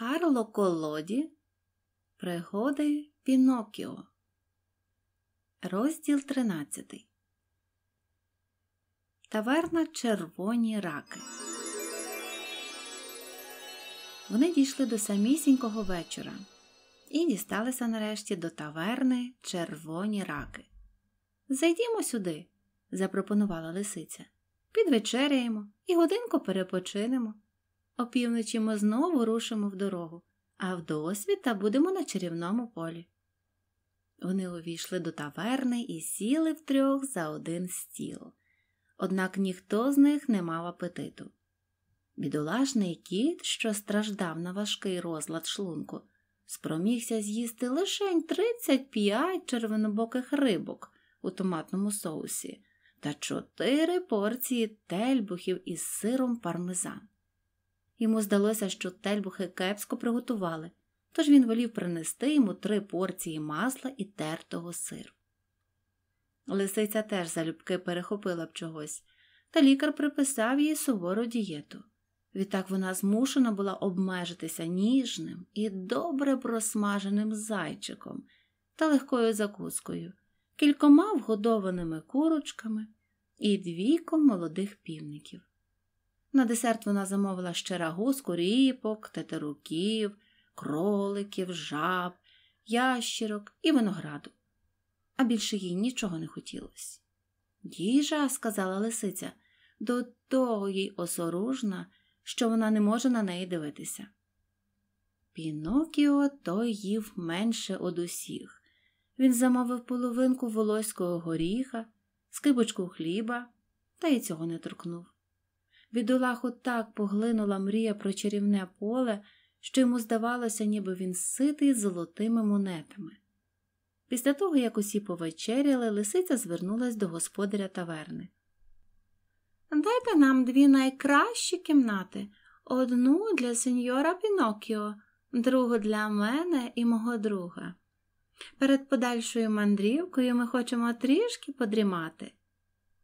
Карло Колоді Пригоди Пінокіо. Розділ 13. Таверна Червоні раки. Вони дійшли до самісінького вечора і дісталися нарешті до таверни Червоні раки. Зайдімо сюди, запропонувала лисиця. Підвечеряємо і годинку перепочинемо. Опівночі ми знову рушимо в дорогу, а в досвіта будемо на чарівному полі. Вони увійшли до таверни і сіли втрьох за один стіл. Однак ніхто з них не мав апетиту. Бідолашний кіт, що страждав на важкий розлад шлунку, спромігся з'їсти лише 35 червонобоких рибок у томатному соусі та чотири порції тельбухів із сиром пармезан. Йому здалося, що тельбухи кепсько приготували, тож він волів принести йому три порції масла і тертого сиру. Лисиця теж залюбки перехопила б чогось, та лікар приписав їй сувору дієту. Відтак вона змушена була обмежитися ніжним і добре просмаженим зайчиком та легкою закускою, кількома вгодованими курочками і двійком молодих півників. На десерт вона замовила ще рагу з коріпок, тетеруків, кроликів, жаб, ящірок і винограду, а більше їй нічого не хотілося. Їжа, сказала лисиця, до того їй осоружна, що вона не може на неї дивитися. Пінокіо той їв менше од усіх. Він замовив половинку волоського горіха, скибочку хліба, та й цього не торкнув. Бідолаху так поглинула мрія про чарівне поле, що йому здавалося, ніби він ситий золотими монетами. Після того, як усі повечеряли, лисиця звернулась до господаря таверни. Дайте нам дві найкращі кімнати одну для сеньора Пінокіо, другу для мене і мого друга. Перед подальшою мандрівкою ми хочемо трішки подрімати.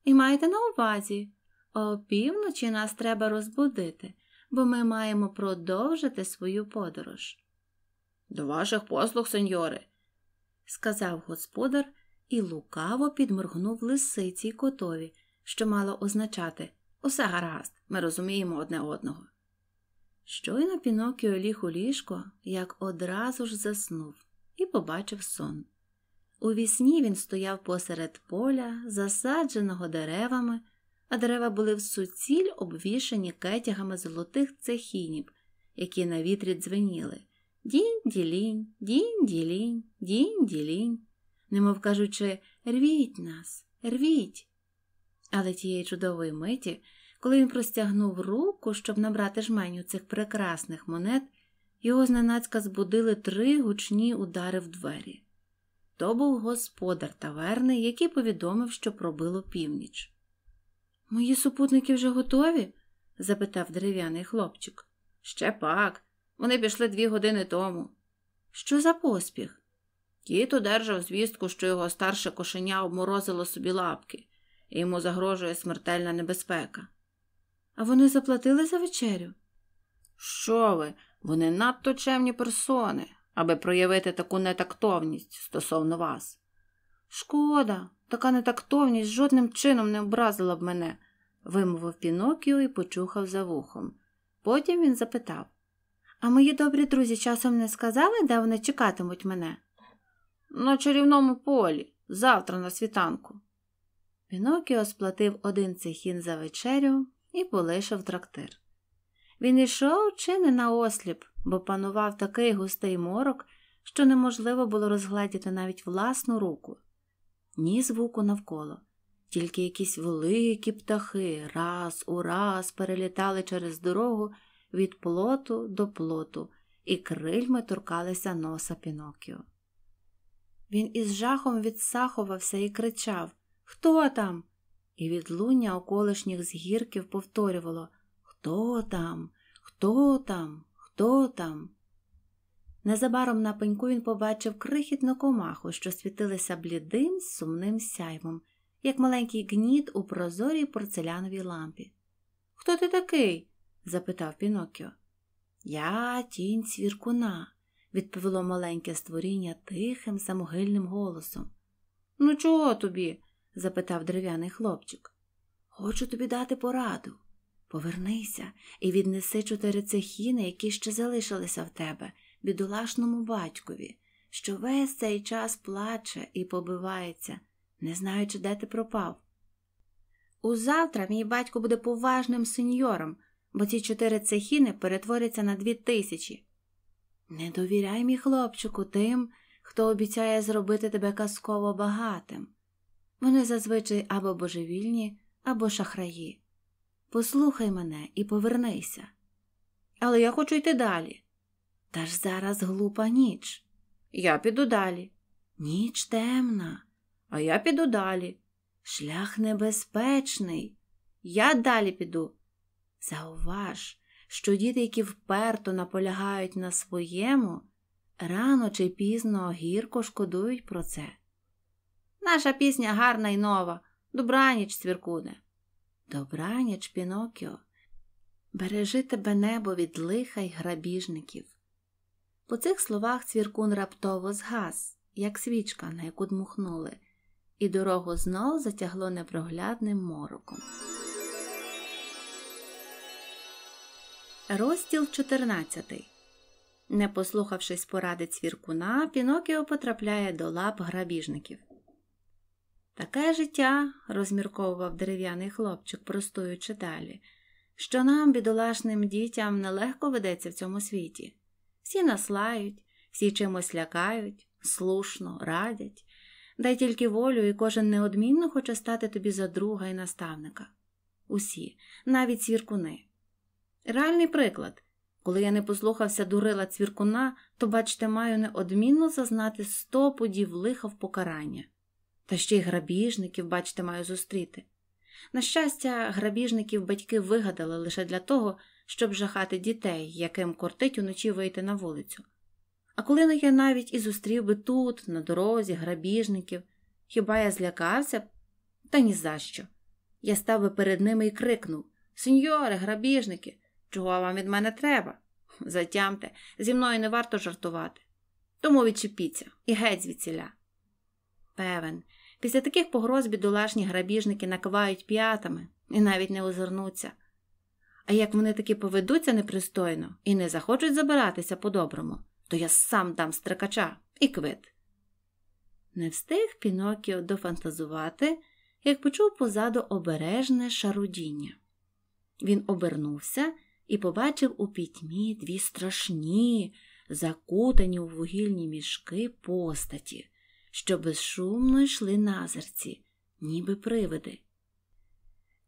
І майте на увазі, Опівночі нас треба розбудити, бо ми маємо продовжити свою подорож. До ваших послуг, сеньори, сказав господар і лукаво підморгнув лисиці й котові, що мало означати усе гаразд, ми розуміємо одне одного. Щойно Пінокіо ліг у ліжко, як одразу ж заснув і побачив сон. У вісні він стояв посеред поля, засадженого деревами а дерева були в суціль обвішані кетягами золотих цехінів, які на вітрі дзвеніли дінь ділінь, дінь ділінь, дінь ділінь, немов кажучи, рвіть нас, рвіть. Але тієї чудової миті, коли він простягнув руку, щоб набрати жменю цих прекрасних монет, його зненацька збудили три гучні удари в двері. То був господар таверни, який повідомив, що пробило північ. Мої супутники вже готові? запитав дерев'яний хлопчик. Ще пак. Вони пішли дві години тому. Що за поспіх? Кіт одержав звістку, що його старше кошеня обморозило собі лапки, і йому загрожує смертельна небезпека. А вони заплатили за вечерю? Що ви? Вони надто чемні персони, аби проявити таку нетактовність стосовно вас. Шкода, Така нетактовність жодним чином не образила б мене, вимовив Пінокіо і почухав за вухом. Потім він запитав А мої добрі друзі часом не сказали, де вони чекатимуть мене? На чарівному полі, завтра на світанку. Пінокіо сплатив один цехін за вечерю і полишив трактир. Він ішов чи не наосліп, бо панував такий густий морок, що неможливо було розгледіти навіть власну руку ні звуку навколо, тільки якісь великі птахи раз у раз перелітали через дорогу від плоту до плоту і крильми торкалися носа Пінокіо. Він із жахом відсахувався і кричав Хто там? І відлуння околишніх згірків повторювало Хто там? Хто там? Хто там? Незабаром на пеньку він побачив крихітну комаху, що світилася блідим, сумним сяйвом, як маленький гніт у прозорій порцеляновій лампі. Хто ти такий? запитав Пінокіо. Я тінь цвіркуна, відповіло маленьке створіння тихим, самогильним голосом. Ну, чого тобі? запитав дерев'яний хлопчик. Хочу тобі дати пораду. Повернися і віднеси чотири цехіни, які ще залишилися в тебе бідолашному батькові, що весь цей час плаче і побивається, не знаючи, де ти пропав. Узавтра мій батько буде поважним сеньором, бо ці чотири цехіни перетворяться на дві тисячі. Не довіряй, мій хлопчику, тим, хто обіцяє зробити тебе казково багатим. Вони зазвичай або божевільні, або шахраї. Послухай мене і повернися. Але я хочу йти далі. Та ж зараз глупа ніч. Я піду далі. Ніч темна, а я піду далі. Шлях небезпечний. Я далі піду. Зауваж, що діти, які вперто наполягають на своєму, рано чи пізно гірко шкодують про це. Наша пісня гарна й нова. Добраніч, цвіркуне. Добраніч, Пінокіо. Бережи тебе небо від лиха й грабіжників. По цих словах цвіркун раптово згас, як свічка, на яку дмухнули, і дорогу знов затягло непроглядним мороком. Розділ 14 Не послухавшись поради цвіркуна, Пінокіо потрапляє до лап грабіжників. Таке життя, розмірковував дерев'яний хлопчик, простуючи далі, що нам, бідолашним дітям, нелегко ведеться в цьому світі. Всі наслають, всі чимось лякають, слушно, радять. Дай тільки волю, і кожен неодмінно хоче стати тобі за друга і наставника. Усі, навіть цвіркуни. Реальний приклад. Коли я не послухався дурила цвіркуна, то, бачте, маю неодмінно зазнати сто пудів лиха в покарання. Та ще й грабіжників, бачте, маю зустріти. На щастя, грабіжників батьки вигадали лише для того, щоб жахати дітей, яким кортить уночі вийти на вулицю. А коли не я навіть і зустрів би тут, на дорозі, грабіжників, хіба я злякався б? Та ні за що. Я став би перед ними і крикнув Сеньори, грабіжники, чого вам від мене треба? Затямте, зі мною не варто жартувати. Тому відчепіться і геть звідсіля. Певен, після таких погроз бідолашні грабіжники накивають п'ятами і навіть не озирнуться. А як вони таки поведуться непристойно і не захочуть забиратися по-доброму, то я сам дам стрикача і квит. Не встиг Пінокіо дофантазувати, як почув позаду обережне шарудіння. Він обернувся і побачив у пітьмі дві страшні, закутані у вугільні мішки постаті, що безшумно йшли назерці, ніби привиди.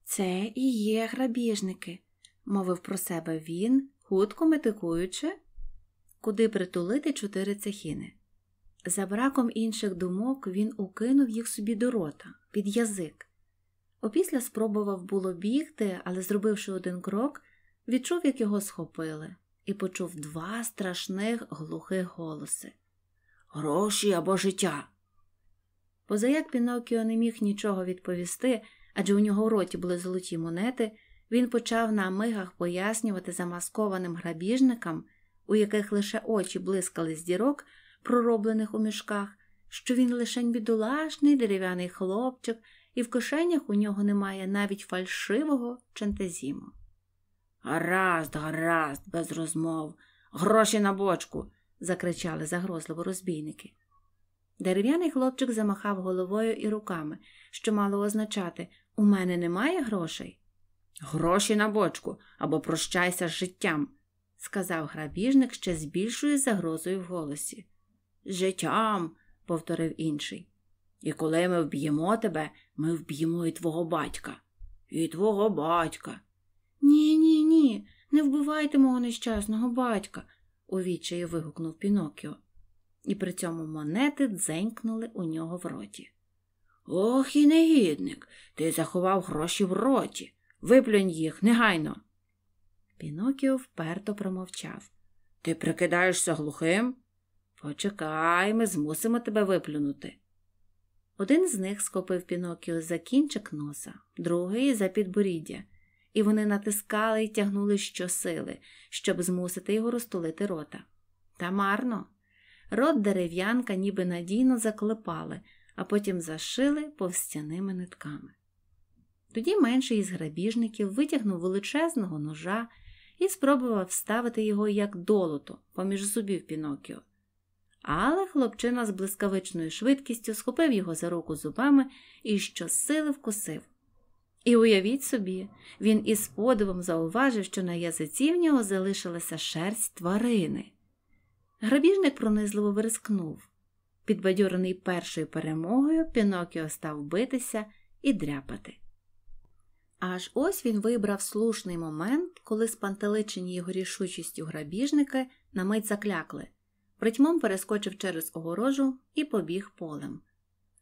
Це і є грабіжники мовив про себе він, хутко метикуючи, куди притулити чотири цехіни. За браком інших думок він укинув їх собі до рота, під язик. Опісля спробував було бігти, але, зробивши один крок, відчув, як його схопили, і почув два страшних глухих голоси: Гроші або життя! Позаяк Пінокіо не міг нічого відповісти, адже у нього в роті були золоті монети, він почав на мигах пояснювати замаскованим грабіжникам, у яких лише очі блискали з дірок, пророблених у мішках, що він лишень бідолашний дерев'яний хлопчик, і в кишенях у нього немає навіть фальшивого чентезіму. Гаразд, гаразд, без розмов, гроші на бочку. закричали загрозливо розбійники. Дерев'яний хлопчик замахав головою і руками, що мало означати у мене немає грошей. Гроші на бочку або прощайся з життям, сказав грабіжник ще з більшою загрозою в голосі. З життям, повторив інший. І коли ми вб'ємо тебе, ми вб'ємо і твого батька. І твого батька. Ні, ні, ні, не вбивайте мого нещасного батька, увічає вигукнув Пінокіо. І при цьому монети дзенькнули у нього в роті. Ох і негідник, ти заховав гроші в роті. Виплюнь їх негайно. Пінокіо вперто промовчав. Ти прикидаєшся глухим? Почекай, ми змусимо тебе виплюнути. Один з них схопив Пінокіо за кінчик носа, другий за підборіддя, і вони натискали і тягнули щосили, щоб змусити його розтулити рота. Та марно. Рот дерев'янка ніби надійно заклепали, а потім зашили повстяними нитками. Тоді менший із грабіжників витягнув величезного ножа і спробував вставити його як долото поміж зубів Пінокіо. Але хлопчина з блискавичною швидкістю схопив його за руку зубами і щосили вкусив. І уявіть собі, він із подивом зауважив, що на язиці в нього залишилася шерсть тварини. Грабіжник пронизливо вирискнув. Підбадьорений першою перемогою, Пінокіо став битися і дряпати. Аж ось він вибрав слушний момент, коли спантеличені його рішучістю грабіжники на мить заклякли, притьмом перескочив через огорожу і побіг полем.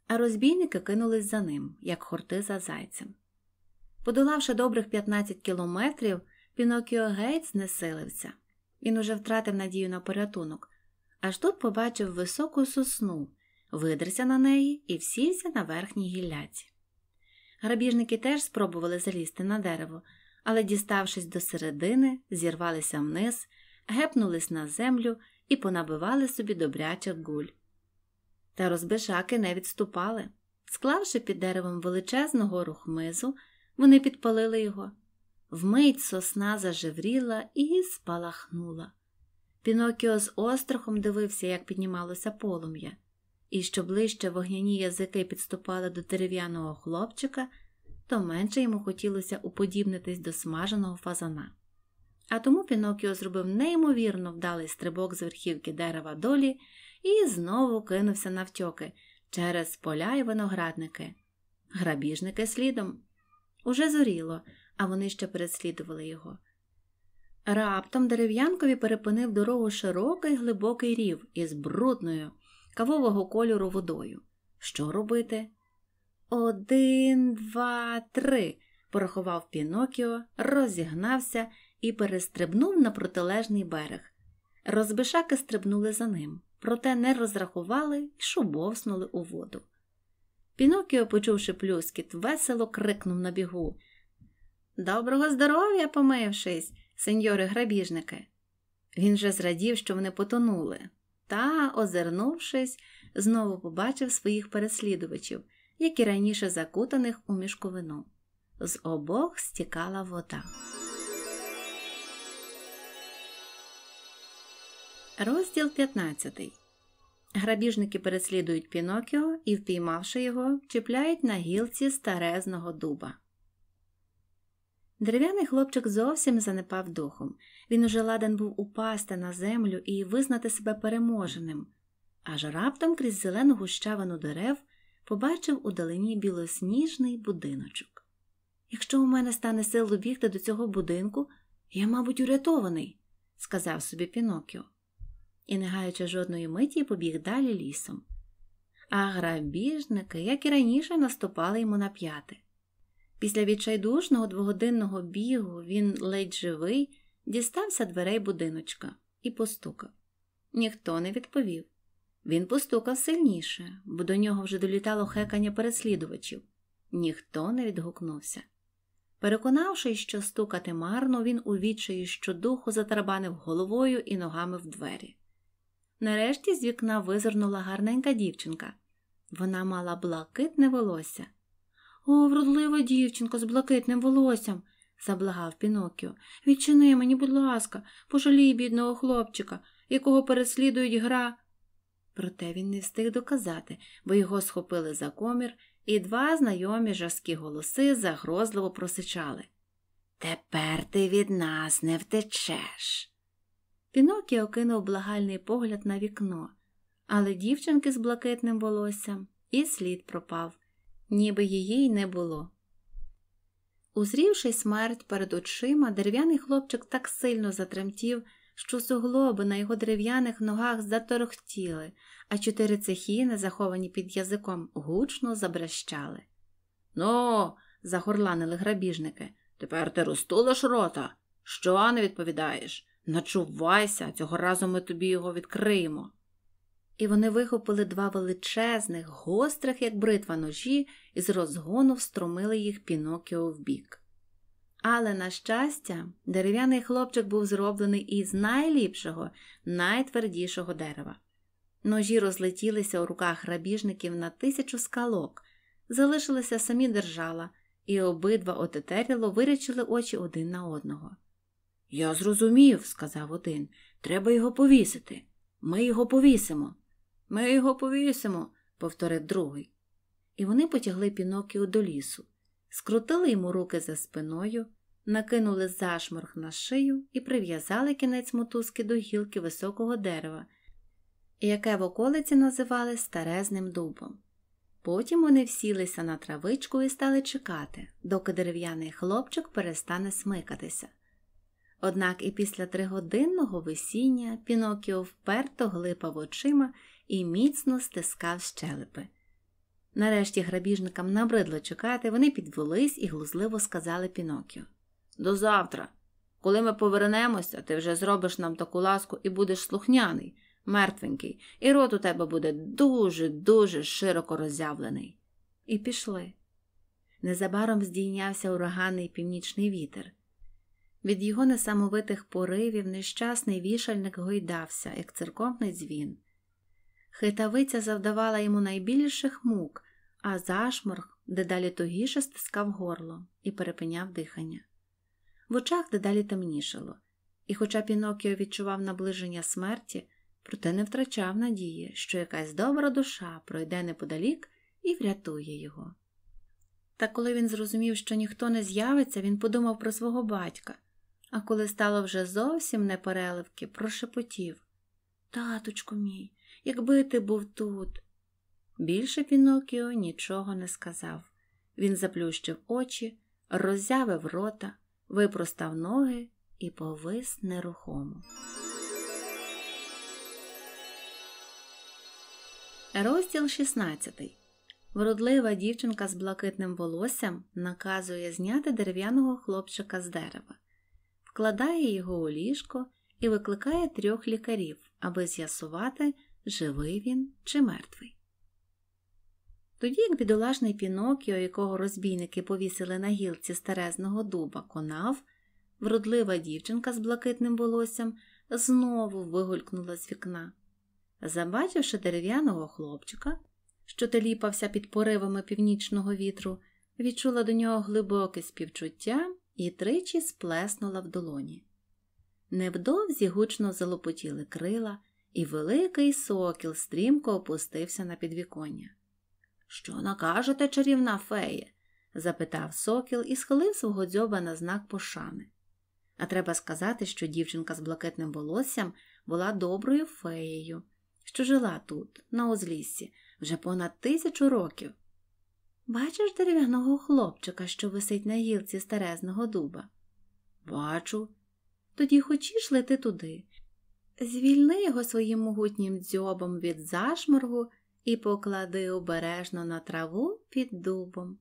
А розбійники кинулись за ним, як хорти за зайцем. Подолавши добрих 15 кілометрів, Пінокіо геть знесилився. Він уже втратив надію на порятунок, аж тут побачив високу сосну, видерся на неї і всівся на верхній гілляці. Грабіжники теж спробували залізти на дерево, але, діставшись до середини, зірвалися вниз, гепнулись на землю і понабивали собі добрячих гуль. Та розбишаки не відступали. Склавши під деревом величезну гору хмизу, вони підпалили його. Вмить сосна зажевріла і спалахнула. Пінокіо з острахом дивився, як піднімалося полум'я і що ближче вогняні язики підступали до дерев'яного хлопчика, то менше йому хотілося уподібнитись до смаженого фазана. А тому Пінокіо зробив неймовірно вдалий стрибок з верхівки дерева долі і знову кинувся на втьоки через поля й виноградники. Грабіжники слідом. Уже зоріло, а вони ще переслідували його. Раптом дерев'янкові перепинив дорогу широкий глибокий рів із брудною, кавового кольору водою. Що робити? Один, два, три. порахував Пінокіо, розігнався і перестрибнув на протилежний берег. Розбишаки стрибнули за ним, проте не розрахували і шубовснули у воду. Пінокіо, почувши плюскіт, весело крикнув на бігу. Доброго здоров'я, помившись, сеньори грабіжники. Він же зрадів, що вони потонули, та, озирнувшись, знову побачив своїх переслідувачів, як і раніше закутаних у мішковину. З обох стікала вода. Розділ 15. Грабіжники переслідують Пінокіо і, впіймавши його, чіпляють на гілці старезного дуба. Дерев'яний хлопчик зовсім занепав духом. Він уже ладен був упасти на землю і визнати себе переможеним, аж раптом крізь зелену гущавину дерев побачив у далині білосніжний будиночок. Якщо у мене стане сил добігти до цього будинку, я, мабуть, урятований, сказав собі Пінокіо. І, не гаючи жодної миті, побіг далі лісом. А грабіжники, як і раніше, наступали йому на п'яти. Після відчайдушного двогодинного бігу він ледь живий, дістався дверей будиночка і постукав. Ніхто не відповів. Він постукав сильніше, бо до нього вже долітало хекання переслідувачів. Ніхто не відгукнувся. Переконавшись, що стукати марно, він у відчаї щодуху затарабанив головою і ногами в двері. Нарешті з вікна визирнула гарненька дівчинка. Вона мала блакитне волосся, о, вродлива дівчинко з блакитним волоссям, заблагав Пінокіо. Відчини мені, будь ласка, пожалій бідного хлопчика, якого переслідують гра. Проте він не встиг доказати, бо його схопили за комір, і два знайомі жаскі голоси загрозливо просичали. Тепер ти від нас не втечеш. Пінокіо кинув благальний погляд на вікно, але дівчинки з блакитним волоссям і слід пропав ніби її й не було. Узрівши смерть перед очима, дерев'яний хлопчик так сильно затремтів, що суглоби на його дерев'яних ногах заторохтіли, а чотири цехі, не заховані під язиком, гучно забрещали. Ну, загорланили грабіжники, тепер ти розтулиш рота. Що не відповідаєш? Начувайся, цього разу ми тобі його відкриємо і вони вихопили два величезних, гострих, як бритва ножі, і з розгону встромили їх Пінокіо в бік. Але, на щастя, дерев'яний хлопчик був зроблений із найліпшого, найтвердішого дерева. Ножі розлетілися у руках грабіжників на тисячу скалок, залишилися самі держала, і обидва отетеріло вирячили очі один на одного. Я зрозумів, сказав один. Треба його повісити. Ми його повісимо. Ми його повісимо, повторив другий. І вони потягли Пінокіо до лісу, скрутили йому руки за спиною, накинули зашморг на шию і прив'язали кінець мотузки до гілки високого дерева, яке в околиці називали старезним дубом. Потім вони всілися на травичку і стали чекати, доки дерев'яний хлопчик перестане смикатися. Однак і після тригодинного весіння Пінокіо вперто глипав очима і міцно стискав щелепи. Нарешті грабіжникам набридло чекати, вони підвелись і глузливо сказали Пінокіо. До завтра. Коли ми повернемося, ти вже зробиш нам таку ласку і будеш слухняний, мертвенький, і рот у тебе буде дуже, дуже широко роззявлений. І пішли. Незабаром здійнявся ураганний північний вітер. Від його несамовитих поривів нещасний вішальник гойдався, як церковний дзвін. Хитавиця завдавала йому найбільших мук, а зашморг дедалі тугіше стискав горло і перепиняв дихання. В очах дедалі темнішало, і, хоча Пінокіо відчував наближення смерті, проте не втрачав надії, що якась добра душа пройде неподалік і врятує його. Та коли він зрозумів, що ніхто не з'явиться, він подумав про свого батька, а коли стало вже зовсім непереливки, прошепотів Таточку мій, якби ти був тут. Більше Пінокіо нічого не сказав. Він заплющив очі, роззявив рота, випростав ноги і повис нерухомо. Розділ 16. Вродлива дівчинка з блакитним волоссям наказує зняти дерев'яного хлопчика з дерева, вкладає його у ліжко і викликає трьох лікарів, аби з'ясувати живий він чи мертвий. Тоді як бідолажний Пінокіо, якого розбійники повісили на гілці старезного дуба, конав, вродлива дівчинка з блакитним волоссям знову вигулькнула з вікна. Забачивши дерев'яного хлопчика, що теліпався під поривами північного вітру, відчула до нього глибоке співчуття і тричі сплеснула в долоні. Невдовзі гучно залопотіли крила, і великий сокіл стрімко опустився на підвіконня. Що накажете, чарівна фея? запитав сокіл і схилив свого дзьоба на знак пошани. А треба сказати, що дівчинка з блакитним волоссям була доброю феєю, що жила тут, на узліссі, вже понад тисячу років. Бачиш дерев'яного хлопчика, що висить на гілці старезного дуба? Бачу. Тоді хочеш лети туди Звільни його своїм могутнім дзьобом від зашморгу і поклади обережно на траву під дубом.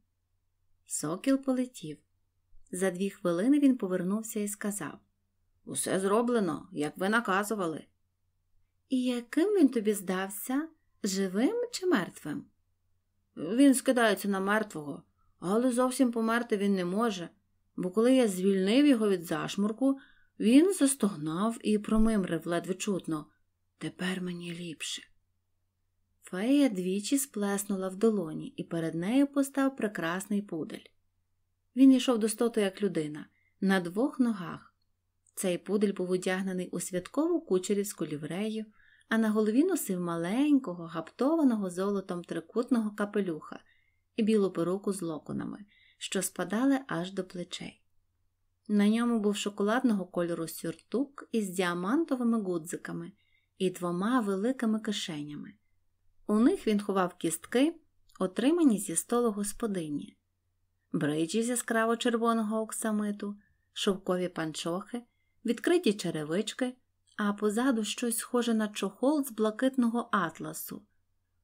Сокіл полетів. За дві хвилини він повернувся і сказав Усе зроблено, як ви наказували. І яким він тобі здався? Живим чи мертвим? Він скидається на мертвого, але зовсім померти він не може, бо коли я звільнив його від зашмурку, він застогнав і промимрив ледве чутно. Тепер мені ліпше. Фея двічі сплеснула в долоні, і перед нею постав прекрасний пудель. Він йшов до стоту як людина, на двох ногах. Цей пудель був одягнений у святкову кучерівську ліврею, а на голові носив маленького, гаптованого золотом трикутного капелюха і білу перуку з локонами, що спадали аж до плечей. На ньому був шоколадного кольору сюртук із діамантовими гудзиками і двома великими кишенями. У них він ховав кістки, отримані зі столу господині, бриджі з яскраво червоного оксамиту, шовкові панчохи, відкриті черевички, а позаду щось схоже на чохол з блакитного атласу.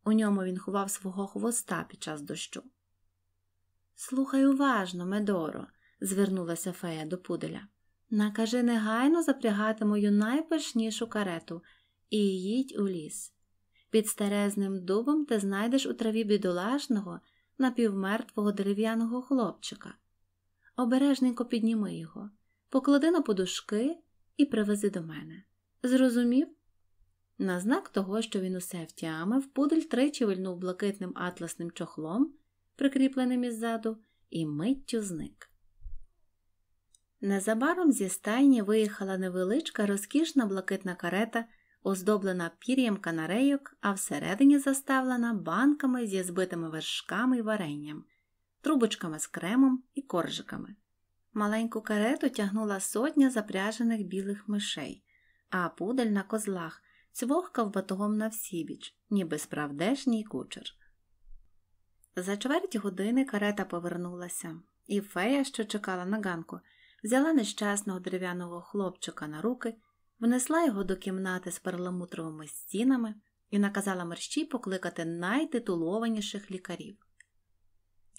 У ньому він ховав свого хвоста під час дощу. Слухай уважно, Медоро звернулася фея до пуделя. Накажи негайно запрягати мою найпишнішу карету і їдь у ліс. Під старезним дубом ти знайдеш у траві бідолашного напівмертвого дерев'яного хлопчика. Обережненько підніми його, поклади на подушки і привези до мене. Зрозумів? На знак того, що він усе втямив, пудель тричі вильнув блакитним атласним чохлом, прикріпленим іззаду, і миттю зник. Незабаром зі стайні виїхала невеличка розкішна блакитна карета, оздоблена пір'ям канарейок, а всередині заставлена банками зі збитими вершками й варенням, трубочками з кремом і коржиками. Маленьку карету тягнула сотня запряжених білих мишей, а пудель на козлах цвохкав батогом на всібіч, ніби справдешній кучер. За чверть години карета повернулася, і фея, що чекала на ганку, взяла нещасного дерев'яного хлопчика на руки, внесла його до кімнати з перламутровими стінами і наказала мерщій покликати найтитулованіших лікарів.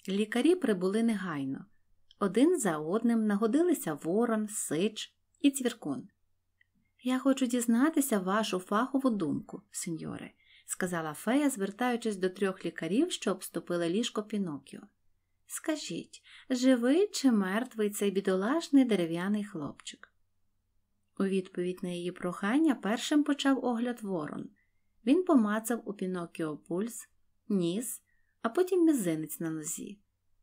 Лікарі прибули негайно. Один за одним нагодилися Ворон, Сич і Цвіркун. Я хочу дізнатися вашу фахову думку, сеньоре, сказала фея, звертаючись до трьох лікарів, що обступили ліжко Пінокіо. Скажіть, живий чи мертвий цей бідолашний дерев'яний хлопчик? У відповідь на її прохання першим почав огляд ворон. Він помацав у Пінокіо пульс, ніс, а потім мізинець на нозі,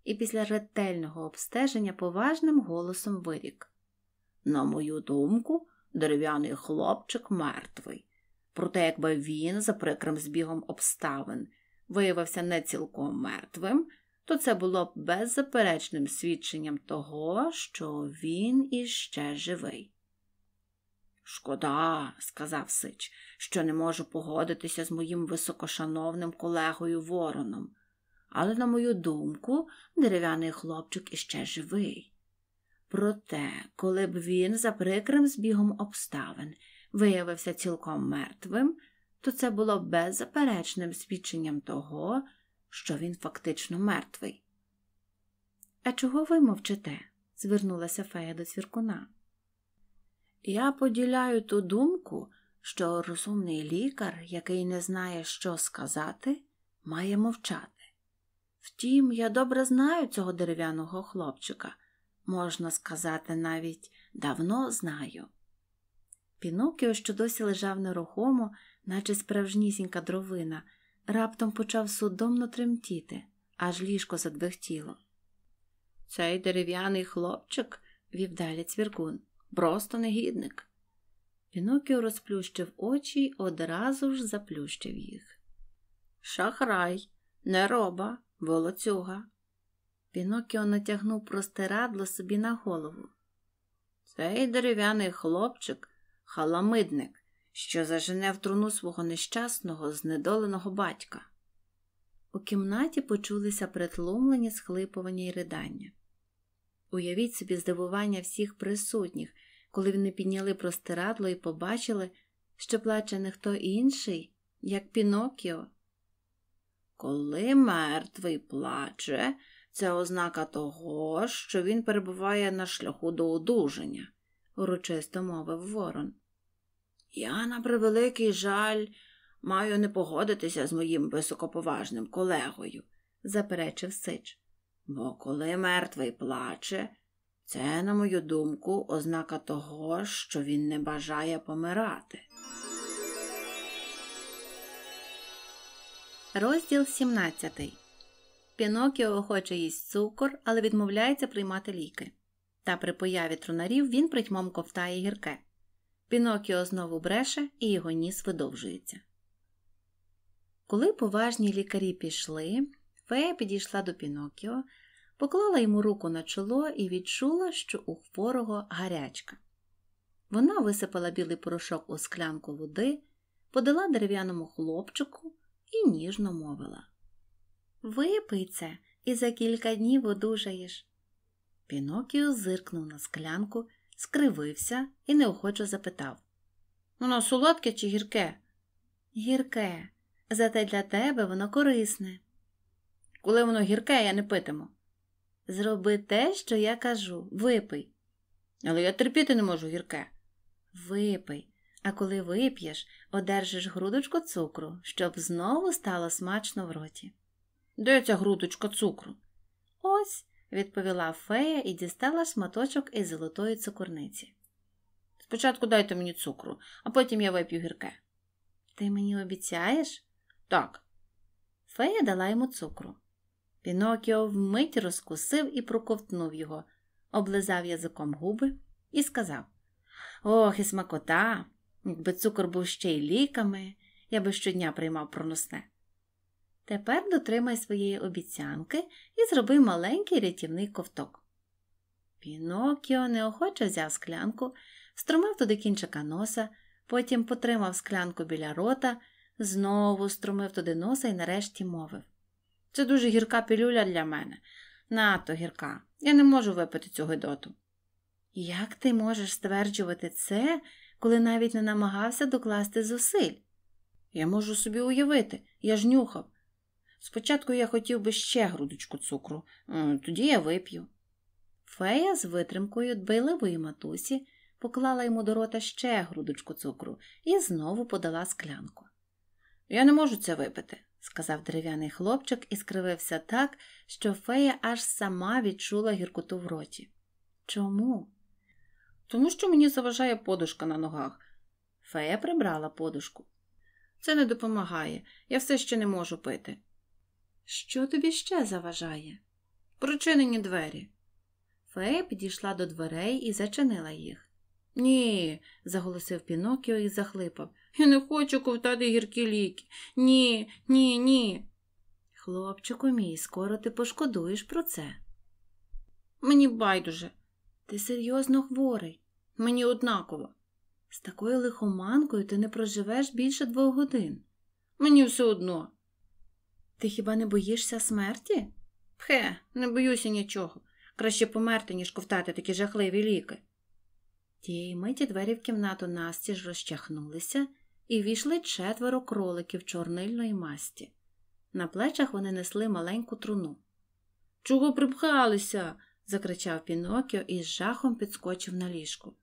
і після ретельного обстеження поважним голосом вирік. На мою думку, дерев'яний хлопчик мертвий. Проте, якби він, за прикрим збігом обставин, виявився не цілком мертвим то це було б беззаперечним свідченням того, що він іще живий. Шкода, сказав Сич, що не можу погодитися з моїм високошановним колегою Вороном. Але, на мою думку, дерев'яний хлопчик іще живий. Проте, коли б він за прикрим збігом обставин виявився цілком мертвим, то це було беззаперечним свідченням того, що він фактично мертвий. А чого ви мовчите? звернулася фея до цвіркуна. Я поділяю ту думку, що розумний лікар, який не знає, що сказати, має мовчати. Втім, я добре знаю цього дерев'яного хлопчика, можна сказати, навіть давно знаю. Пінокіо, що досі лежав нерухомо, наче справжнісінька дровина, раптом почав судомно тремтіти, аж ліжко задвигтіло. Цей дерев'яний хлопчик, вів далі цвіркун, просто негідник. Пінокіо розплющив очі й одразу ж заплющив їх. Шахрай, нероба, волоцюга. Пінокіо натягнув простирадло собі на голову. Цей дерев'яний хлопчик халамидник що зажене в труну свого нещасного, знедоленого батька. У кімнаті почулися притлумлені схлипування й ридання. Уявіть собі здивування всіх присутніх, коли вони підняли простирадло і побачили, що плаче не хто інший, як Пінокіо. Коли мертвий плаче, це ознака того, що він перебуває на шляху до одужання, урочисто мовив Ворон. Я, на превеликий жаль, маю не погодитися з моїм високоповажним колегою, заперечив Сич. Бо коли мертвий плаче, це, на мою думку, ознака того, що він не бажає помирати. Розділ 17. Пінокіо охоче їсть цукор, але відмовляється приймати ліки. Та при появі трунарів він притьмом ковтає гірке. Пінокіо знову бреше і його ніс видовжується. Коли поважні лікарі пішли, фея підійшла до Пінокіо, поклала йому руку на чоло і відчула, що у хворого гарячка. Вона висипала білий порошок у склянку води, подала дерев'яному хлопчику і ніжно мовила Випий це, і за кілька днів одужаєш. Пінокіо зиркнув на склянку скривився і неохоче запитав Воно солодке чи гірке? Гірке, зате для тебе воно корисне. Коли воно гірке, я не питиму. Зроби те, що я кажу, випий. Але я терпіти не можу гірке. Випий, а коли вип'єш, одержиш грудочку цукру, щоб знову стало смачно в роті. Де ця грудочка цукру? Ось відповіла фея і дістала шматочок із золотої цукорниці. Спочатку дайте мені цукру, а потім я вип'ю гірке. Ти мені обіцяєш? Так. Фея дала йому цукру. Пінокіо вмить розкусив і проковтнув його, облизав язиком губи і сказав Ох, і смакота! Якби цукор був ще й ліками, я би щодня приймав проносне. Тепер дотримай своєї обіцянки і зроби маленький рятівний ковток. Пінокіо неохоче взяв склянку, струмив туди кінчика носа, потім потримав склянку біля рота, знову струмив туди носа і нарешті мовив. Це дуже гірка пілюля для мене. Надто гірка. Я не можу випити цю гидоту. Як ти можеш стверджувати це, коли навіть не намагався докласти зусиль? Я можу собі уявити, я ж нюхав. Спочатку я хотів би ще грудочку цукру, тоді я вип'ю. Фея з витримкою дбайливої матусі поклала йому до рота ще грудочку цукру і знову подала склянку. Я не можу це випити, сказав дерев'яний хлопчик і скривився так, що фея аж сама відчула гіркоту в роті. Чому? Тому що мені заважає подушка на ногах. Фея прибрала подушку. Це не допомагає, я все ще не можу пити. Що тобі ще заважає? Прочинені двері. Фея підійшла до дверей і зачинила їх. Ні, заголосив Пінокіо і захлипав. Я не хочу ковтати гіркі ліки. Ні, ні, ні. Хлопчику мій, скоро ти пошкодуєш про це. Мені байдуже, ти серйозно хворий, мені однаково. З такою лихоманкою ти не проживеш більше двох годин. Мені все одно. Ти хіба не боїшся смерті? Пхе, не боюся нічого. Краще померти, ніж ковтати такі жахливі ліки. Тієї миті двері в кімнату настіж розчахнулися і війшли четверо кроликів чорнильної масті. На плечах вони несли маленьку труну. Чого припхалися? закричав Пінокіо і з жахом підскочив на ліжку.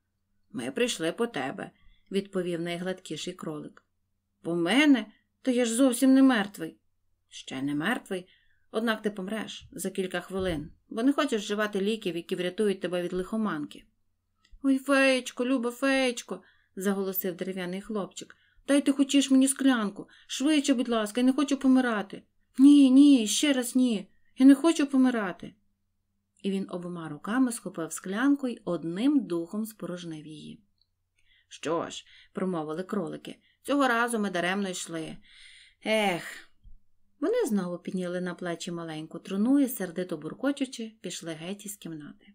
Ми прийшли по тебе, відповів найгладкіший кролик. По мене, то я ж зовсім не мертвий. Ще не мертвий, однак ти помреш за кілька хвилин, бо не хочеш вживати ліків, які врятують тебе від лихоманки. Ой, феєчко, люба феєчко, заголосив дерев'яний хлопчик. ти хочеш мені склянку. Швидше, будь ласка, я не хочу помирати. Ні, ні, ще раз ні. Я не хочу помирати. І він обома руками схопив склянку й одним духом спорожнив її. Що ж, промовили кролики, цього разу ми даремно йшли. Ех. Вони знову підняли на плечі маленьку труну і, сердито буркочучи, пішли геть із кімнати.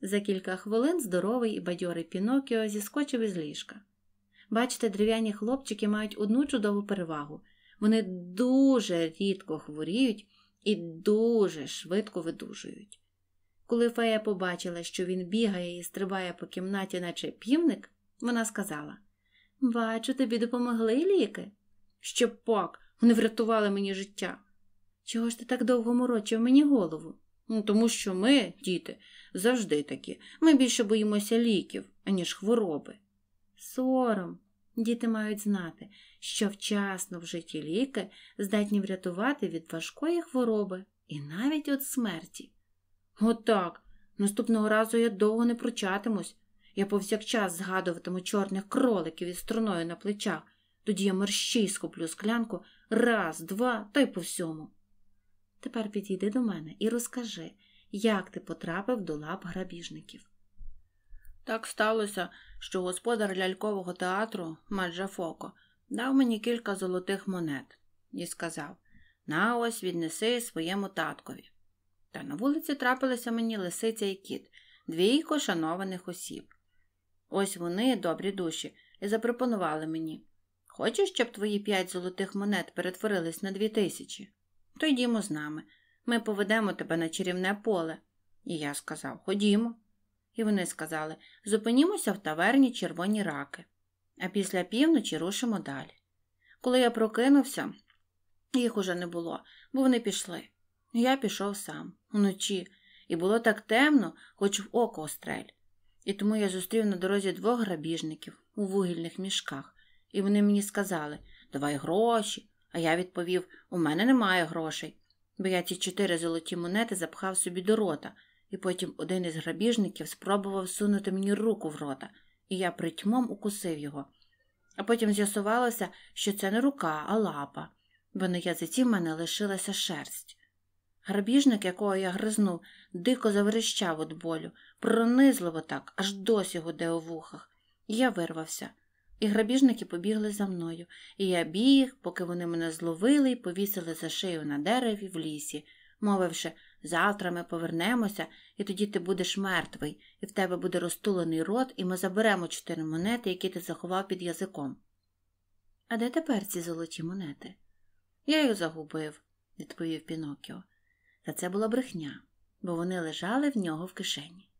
За кілька хвилин здоровий і бадьорий Пінокіо зіскочив із ліжка. Бачите, дерев'яні хлопчики мають одну чудову перевагу вони дуже рідко хворіють і дуже швидко видужують. Коли фея побачила, що він бігає і стрибає по кімнаті, наче півник, вона сказала Бачу, тобі допомогли ліки. Щоб пак. Вони врятували мені життя. Чого ж ти так довго морочив мені голову? Ну, Тому що ми, діти, завжди такі. Ми більше боїмося ліків, аніж хвороби. Сором. Діти мають знати, що вчасно в житті ліки здатні врятувати від важкої хвороби і навіть від смерті. Отак. Наступного разу я довго не пручатимусь. Я повсякчас згадуватиму чорних кроликів із струною на плечах, тоді я мерщій схоплю склянку раз, два та й по всьому. Тепер підійди до мене і розкажи, як ти потрапив до лап грабіжників. Так сталося, що господар лялькового театру Маджа Фоко дав мені кілька золотих монет і сказав на ось віднеси своєму таткові. Та на вулиці трапилися мені лисиця і кіт, двійко шанованих осіб. Ось вони, добрі душі, і запропонували мені Хочеш, щоб твої п'ять золотих монет перетворились на дві тисячі? То йдімо з нами. Ми поведемо тебе на чарівне поле. І я сказав Ходімо. І вони сказали зупинімося в таверні червоні раки, а після півночі рушимо далі. Коли я прокинувся, їх уже не було, бо вони пішли. Я пішов сам, уночі, і було так темно, хоч в око острель. І тому я зустрів на дорозі двох грабіжників у вугільних мішках. І вони мені сказали Давай гроші. А я відповів У мене немає грошей. Бо я ці чотири золоті монети запхав собі до рота, і потім один із грабіжників спробував сунути мені руку в рота, і я притьмом укусив його. А потім з'ясувалося, що це не рука, а лапа, бо на язиці в мене лишилася шерсть. Грабіжник, якого я гризнув, дико заверещав від болю, пронизливо так, аж досі гуде у вухах, і я вирвався. І грабіжники побігли за мною, і я біг, поки вони мене зловили і повісили за шию на дереві в лісі, мовивши завтра ми повернемося, і тоді ти будеш мертвий, і в тебе буде розтулений рот, і ми заберемо чотири монети, які ти заховав під язиком. А де тепер ці золоті монети? Я їх загубив, відповів Пінокіо. Та це була брехня, бо вони лежали в нього в кишені.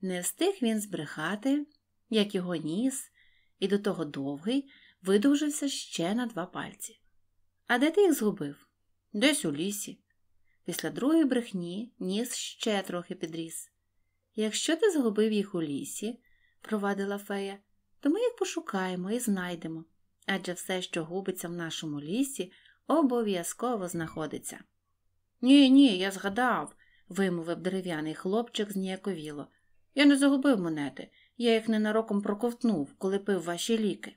Не встиг він збрехати, як його ніс і до того довгий видовжився ще на два пальці. А де ти їх згубив? Десь у лісі. Після другої брехні ніс ще трохи підріс. Якщо ти згубив їх у лісі, провадила фея, то ми їх пошукаємо і знайдемо, адже все, що губиться в нашому лісі, обов'язково знаходиться. Ні, ні, я згадав, вимовив дерев'яний хлопчик зніяковіло. Я не загубив монети. Я їх ненароком проковтнув, коли пив ваші ліки.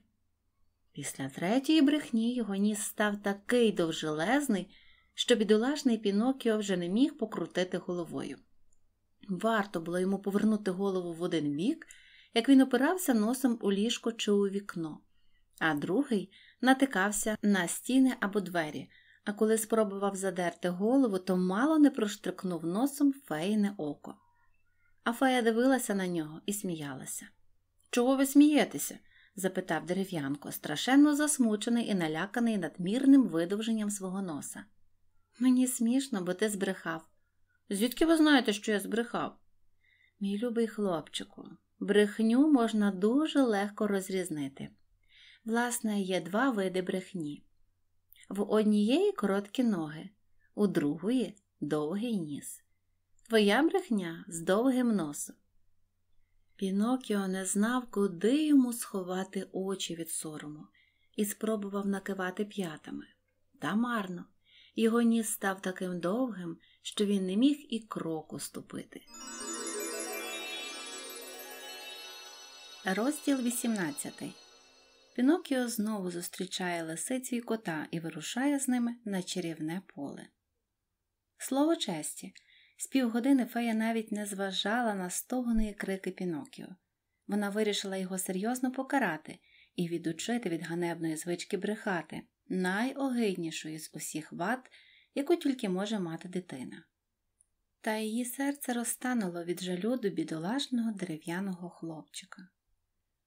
Після третьої брехні його ніс став такий довжелезний, що бідолашний Пінокіо вже не міг покрутити головою. Варто було йому повернути голову в один бік, як він опирався носом у ліжко чи у вікно, а другий натикався на стіни або двері, а коли спробував задерти голову, то мало не проштрикнув носом феїне око. Афея дивилася на нього і сміялася. Чого ви смієтеся? запитав дерев'янко, страшенно засмучений і наляканий надмірним видовженням свого носа. Мені смішно, бо ти збрехав. Звідки ви знаєте, що я збрехав? Мій любий хлопчику, брехню можна дуже легко розрізнити. Власне, є два види брехні. В однієї короткі ноги, у другої довгий ніс твоя брехня з довгим носом. Пінокіо не знав, куди йому сховати очі від сорому, і спробував накивати п'ятами. Та марно. Його ніс став таким довгим, що він не міг і кроку ступити. Розділ 18 Пінокіо знову зустрічає лисицю і кота і вирушає з ними на чарівне поле. Слово честі. З півгодини фея навіть не зважала на стогони і крики Пінокіо. Вона вирішила його серйозно покарати і відучити від ганебної звички брехати, найогиднішої з усіх вад, яку тільки може мати дитина. Та її серце розтануло від жалю до бідолашного дерев'яного хлопчика.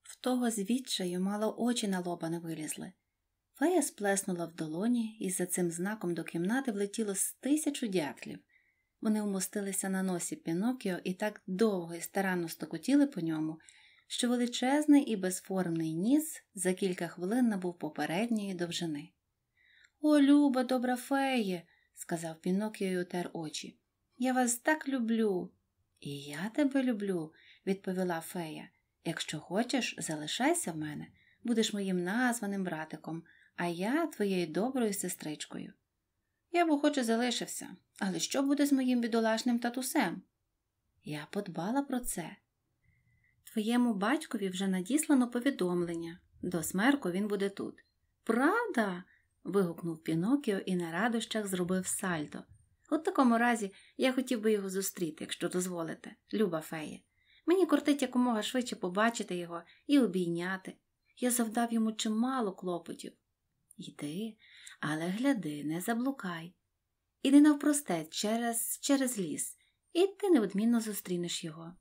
В того звідчаю мало очі на лоба не вилізли. Фея сплеснула в долоні, і за цим знаком до кімнати влетіло з тисячу дятлів. Вони вмостилися на носі Пінокіо і так довго і старанно стокотіли по ньому, що величезний і безформний ніс за кілька хвилин набув попередньої довжини. О, люба, добра феє, сказав Пінокіо і утер очі. Я вас так люблю. І я тебе люблю, відповіла фея. Якщо хочеш, залишайся в мене, будеш моїм названим братиком, а я твоєю доброю сестричкою. Я б охоче залишився, але що буде з моїм бідолашним татусем? Я подбала про це. Твоєму батькові вже надіслано повідомлення. До смерку він буде тут. Правда? вигукнув Пінокіо і на радощах зробив сальто. У такому разі я хотів би його зустріти, якщо дозволите, люба фея. Мені кортить якомога швидше побачити його і обійняти. Я завдав йому чимало клопотів. Йди, але гляди, не заблукай. Іди навпростець через через ліс, і ти неодмінно зустрінеш його.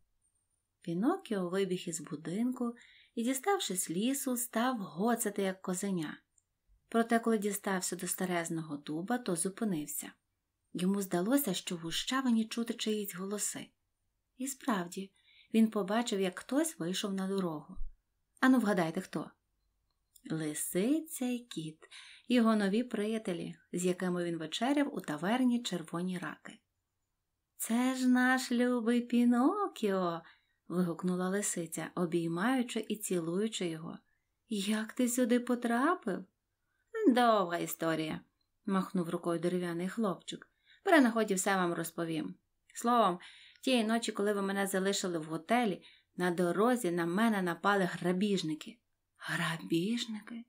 Пінокіо вибіг із будинку і, діставшись лісу, став гоцати, як козеня. Проте, коли дістався до старезного дуба, то зупинився. Йому здалося, що в гущавині чути чиїсь голоси. І справді, він побачив, як хтось вийшов на дорогу. Ану, вгадайте хто? Лисиця й кіт, його нові приятелі, з якими він вечеряв у таверні червоні раки. Це ж наш любий Пінокіо. вигукнула лисиця, обіймаючи і цілуючи його. Як ти сюди потрапив? Довга історія, махнув рукою дерев'яний хлопчик. Перенаходів все вам розповім. Словом, тієї ночі, коли ви мене залишили в готелі, на дорозі на мене напали грабіжники. Грабіжники?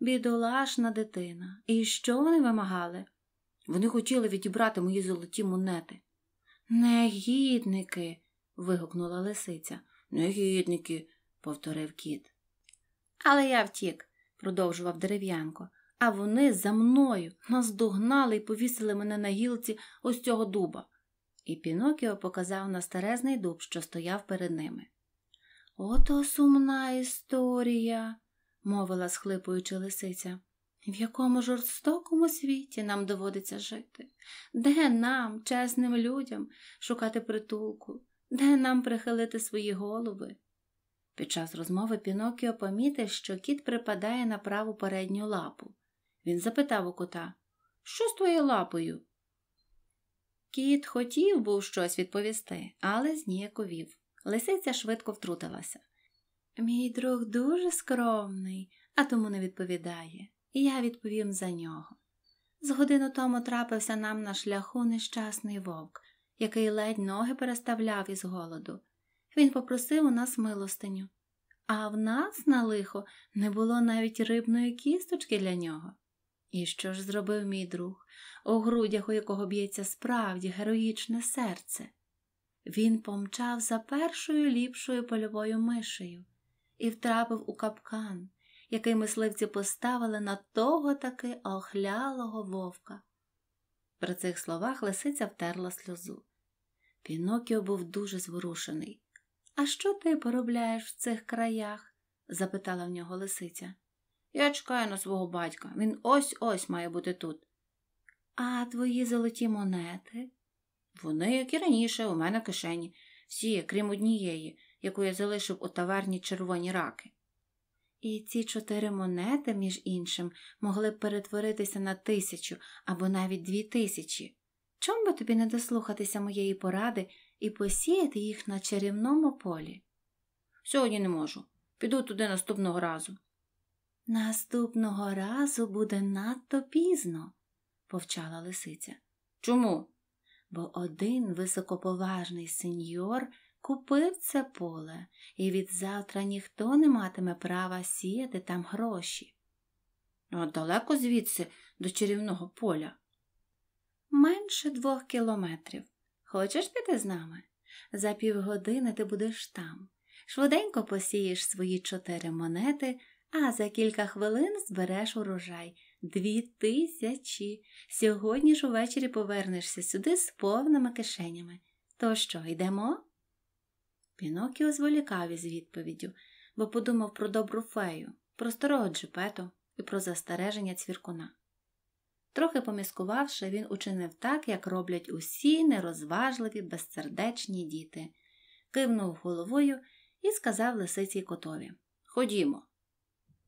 бідолашна дитина. І що вони вимагали? Вони хотіли відібрати мої золоті монети. Негідники. вигукнула лисиця. Негідники, повторив кіт. Але я втік, продовжував дерев'янко, а вони за мною наздогнали і повісили мене на гілці ось цього дуба. І Пінокіо показав на старезний дуб, що стояв перед ними. Ото сумна історія, мовила схлипуючи лисиця. В якому жорстокому світі нам доводиться жити? Де нам, чесним людям, шукати притулку, де нам прихилити свої голови? Під час розмови Пінокіо помітив, що кіт припадає на праву передню лапу. Він запитав у кота Що з твоєю лапою? Кіт хотів був щось відповісти, але зніяковів. Лисиця швидко втрутилася. Мій друг дуже скромний, а тому не відповідає, і я відповім за нього. З годину тому трапився нам на шляху нещасний вовк, який ледь ноги переставляв із голоду. Він попросив у нас милостиню, а в нас на лихо не було навіть рибної кісточки для нього. І що ж зробив мій друг, у грудях, у якого б'ється справді героїчне серце? Він помчав за першою ліпшою польовою мишею і втрапив у капкан, який мисливці поставили на того таки охлялого вовка. При цих словах лисиця втерла сльозу. Пінокіо був дуже зворушений. А що ти поробляєш в цих краях? запитала в нього лисиця. Я чекаю на свого батька. Він ось ось має бути тут. А твої золоті монети? Вони, як і раніше, у мене в кишені, всі, крім однієї, яку я залишив у таверні червоні раки. І ці чотири монети, між іншим, могли б перетворитися на тисячу або навіть дві тисячі. Чом би тобі не дослухатися моєї поради і посіяти їх на чарівному полі? Сьогодні не можу. Піду туди наступного разу. Наступного разу буде надто пізно, повчала лисиця. Чому? Бо один високоповажний сеньор купив це поле, і відзавтра ніхто не матиме права сіяти там гроші. Ну, а далеко звідси до чарівного поля. Менше двох кілометрів. Хочеш піти з нами? За півгодини ти будеш там. Швиденько посієш свої чотири монети, а за кілька хвилин збереш урожай дві тисячі. Сьогодні ж увечері повернешся сюди з повними кишенями. То що, йдемо? Пінокіо зволікав із відповіддю, бо подумав про добру фею, про старого джипету і про застереження цвіркуна. Трохи поміскувавши, він учинив так, як роблять усі нерозважливі, безсердечні діти, кивнув головою і сказав лисиці котові Ходімо.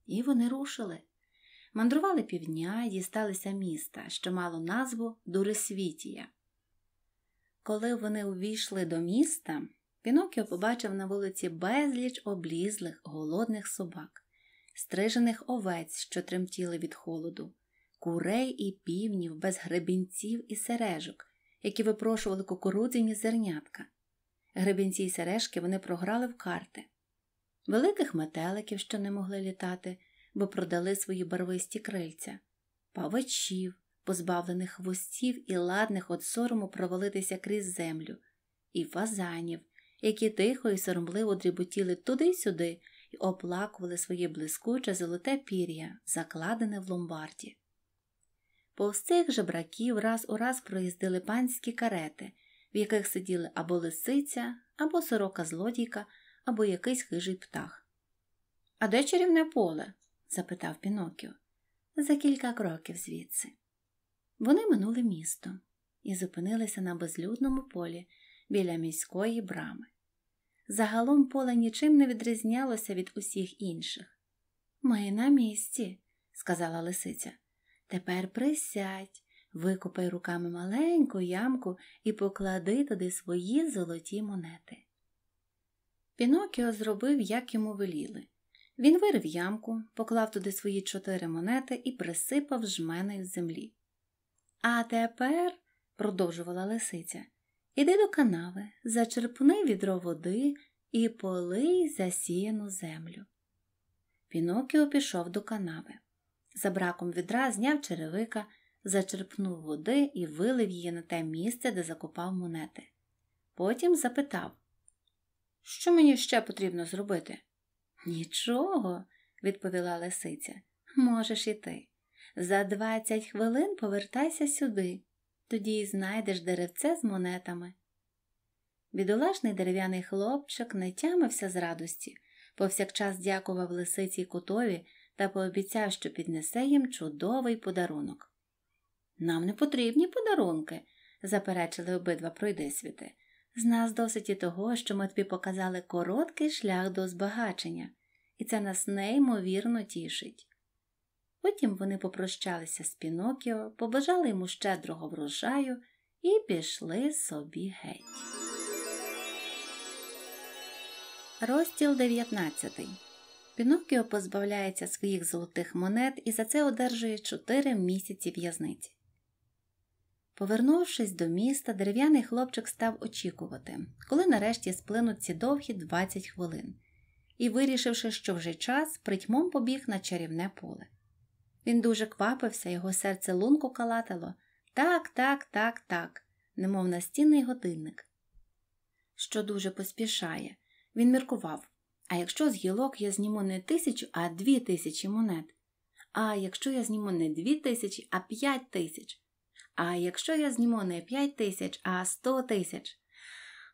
І вони рушили. Мандрували півдня і дісталися міста, що мало назву Дурисвітія. Коли вони увійшли до міста, Пінокіо побачив на вулиці безліч облізлих, голодних собак, стрижених овець, що тремтіли від холоду, курей і півнів без гребінців і сережок, які випрошували кукурудзяні зернятка. Гребінці й сережки вони програли в карти, великих метеликів, що не могли літати, бо продали свої барвисті крильця, павичів, позбавлених хвостів і ладних от сорому провалитися крізь землю, і фазанів які тихо і соромливо дріботіли туди-сюди і оплакували своє блискуче золоте пір'я, закладене в ломбарді. Повз цих жебраків раз у раз проїздили панські карети, в яких сиділи або лисиця, або сорока злодійка, або якийсь хижий птах. А де чарівне поле? запитав Пінокіо. За кілька кроків звідси. Вони минули місто і зупинилися на безлюдному полі, біля міської брами. Загалом поле нічим не відрізнялося від усіх інших. Ми на місці, сказала лисиця. Тепер присядь, викопай руками маленьку ямку і поклади туди свої золоті монети. Пінокіо зробив, як йому веліли. Він вирив ямку, поклав туди свої чотири монети і присипав жменею землі. А тепер, продовжувала лисиця, Іди до канави, зачерпни відро води і полий засіяну землю. Пінокіо пішов до канави. За браком відра зняв черевика, зачерпнув води і вилив її на те місце, де закопав монети. Потім запитав, що мені ще потрібно зробити? Нічого, відповіла лисиця. Можеш іти. За двадцять хвилин повертайся сюди тоді й знайдеш деревце з монетами. Бідолашний дерев'яний хлопчик не тямився з радості, повсякчас дякував лисиці й котові та пообіцяв, що піднесе їм чудовий подарунок. Нам не потрібні подарунки, заперечили обидва пройдисвіти. З нас досить і того, що ми тобі показали короткий шлях до збагачення, і це нас неймовірно тішить. Потім вони попрощалися з Пінокіо, побажали йому щедрого врожаю і пішли собі геть. Розділ 19. Пінокіо позбавляється своїх золотих монет і за це одержує 4 місяці в'язниці. Повернувшись до міста, дерев'яний хлопчик став очікувати, коли нарешті сплинуть ці довгі 20 хвилин, і, вирішивши, що вже час, притьмом побіг на чарівне поле. Він дуже квапився, його серце лунку калатало так, так, так, так, немов настінний годинник, що дуже поспішає. Він міркував а якщо з гілок я зніму не тисячу, а дві тисячі монет. А якщо я зніму не дві тисячі, а п'ять тисяч. А якщо я зніму не п'ять тисяч, а сто тисяч.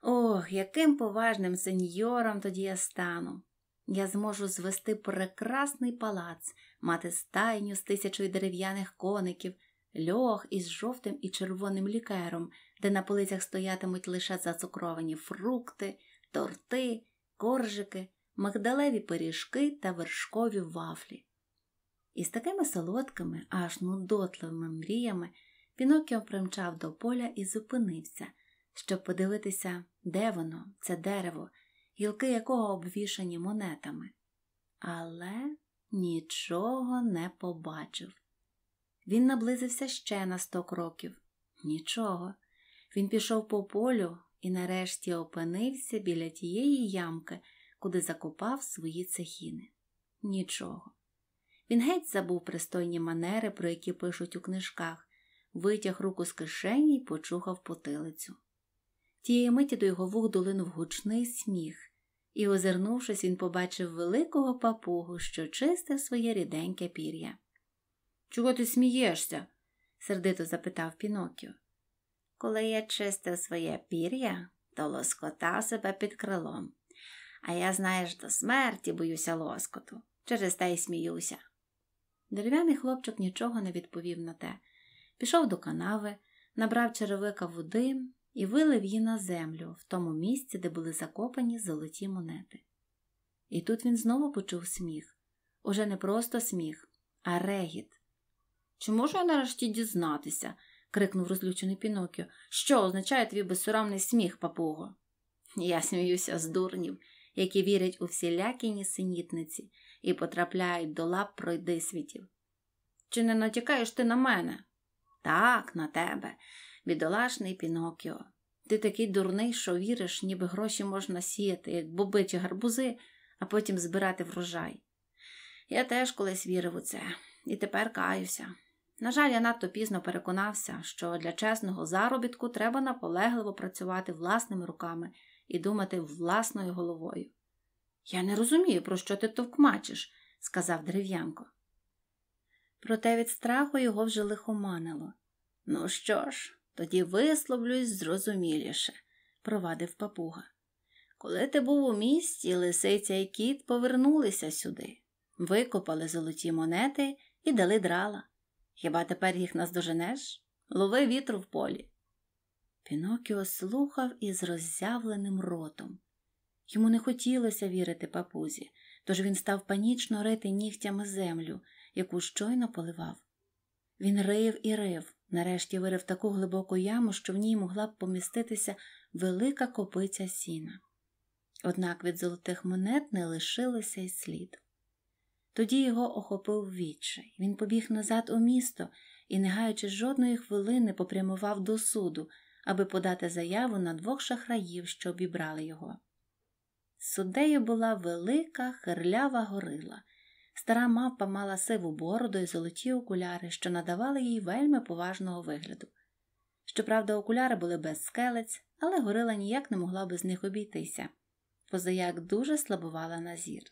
Ох, яким поважним сеньором тоді я стану. Я зможу звести прекрасний палац мати стайню з тисячою дерев'яних коників, льох із жовтим і червоним лікером, де на полицях стоятимуть лише зацукровані фрукти, торти, коржики, магдалеві пиріжки та вершкові вафлі. Із такими солодкими, аж нудотливими мріями Пінокіо примчав до поля і зупинився, щоб подивитися, де воно, це дерево, гілки якого обвішані монетами. Але нічого не побачив. Він наблизився ще на сто кроків. Нічого. Він пішов по полю і нарешті опинився біля тієї ямки, куди закопав свої цехіни. Нічого. Він геть забув пристойні манери, про які пишуть у книжках, витяг руку з кишені і почухав потилицю. Тієї миті до його вух долинув гучний сміх і, озирнувшись, він побачив великого папугу, що чистив своє ріденьке пір'я. Чого ти смієшся? сердито запитав пінокю. Коли я чистив своє пір'я, то лоскотав себе під крилом. А я, знаєш, до смерті боюся лоскоту, через те й сміюся. Дерев'яний хлопчик нічого не відповів на те. Пішов до канави, набрав черевика води і вилив її на землю в тому місці, де були закопані золоті монети. І тут він знову почув сміх уже не просто сміх, а регіт. Чи можу я нарешті дізнатися? крикнув розлючений Пінокіо. Що означає твій безсурамний сміх, папуго? Я сміюся з дурнів, які вірять у всілякі нісенітниці і потрапляють до лап пройдисвітів. Чи не натякаєш ти на мене? Так, на тебе бідолашний Пінокіо. Ти такий дурний, що віриш, ніби гроші можна сіяти, як боби чи гарбузи, а потім збирати врожай. Я теж колись вірив у це і тепер каюся. На жаль, я надто пізно переконався, що для чесного заробітку треба наполегливо працювати власними руками і думати власною головою. Я не розумію, про що ти товкмачиш, сказав дерев'янко. Проте від страху його вже лихоманило. Ну що ж, тоді висловлюсь зрозуміліше, провадив папуга. Коли ти був у місті, лисиця і кіт повернулися сюди, викопали золоті монети і дали драла. Хіба тепер їх наздоженеш? Лови вітру в полі. Пінокіо слухав із роззявленим ротом. Йому не хотілося вірити папузі, тож він став панічно рити нігтями землю, яку щойно поливав. Він рив і рив. Нарешті вирив таку глибоку яму, що в ній могла б поміститися велика копиця сіна. Однак від золотих монет не лишилося й сліду. Тоді його охопив відчай. Він побіг назад у місто і, не гаючи жодної хвилини, попрямував до суду, аби подати заяву на двох шахраїв, що обібрали його. Суддею була велика хирлява горила, Стара мавпа мала сиву бороду і золоті окуляри, що надавали їй вельми поважного вигляду. Щоправда, окуляри були без скелець, але горила ніяк не могла без них обійтися, позаяк дуже слабувала на зір.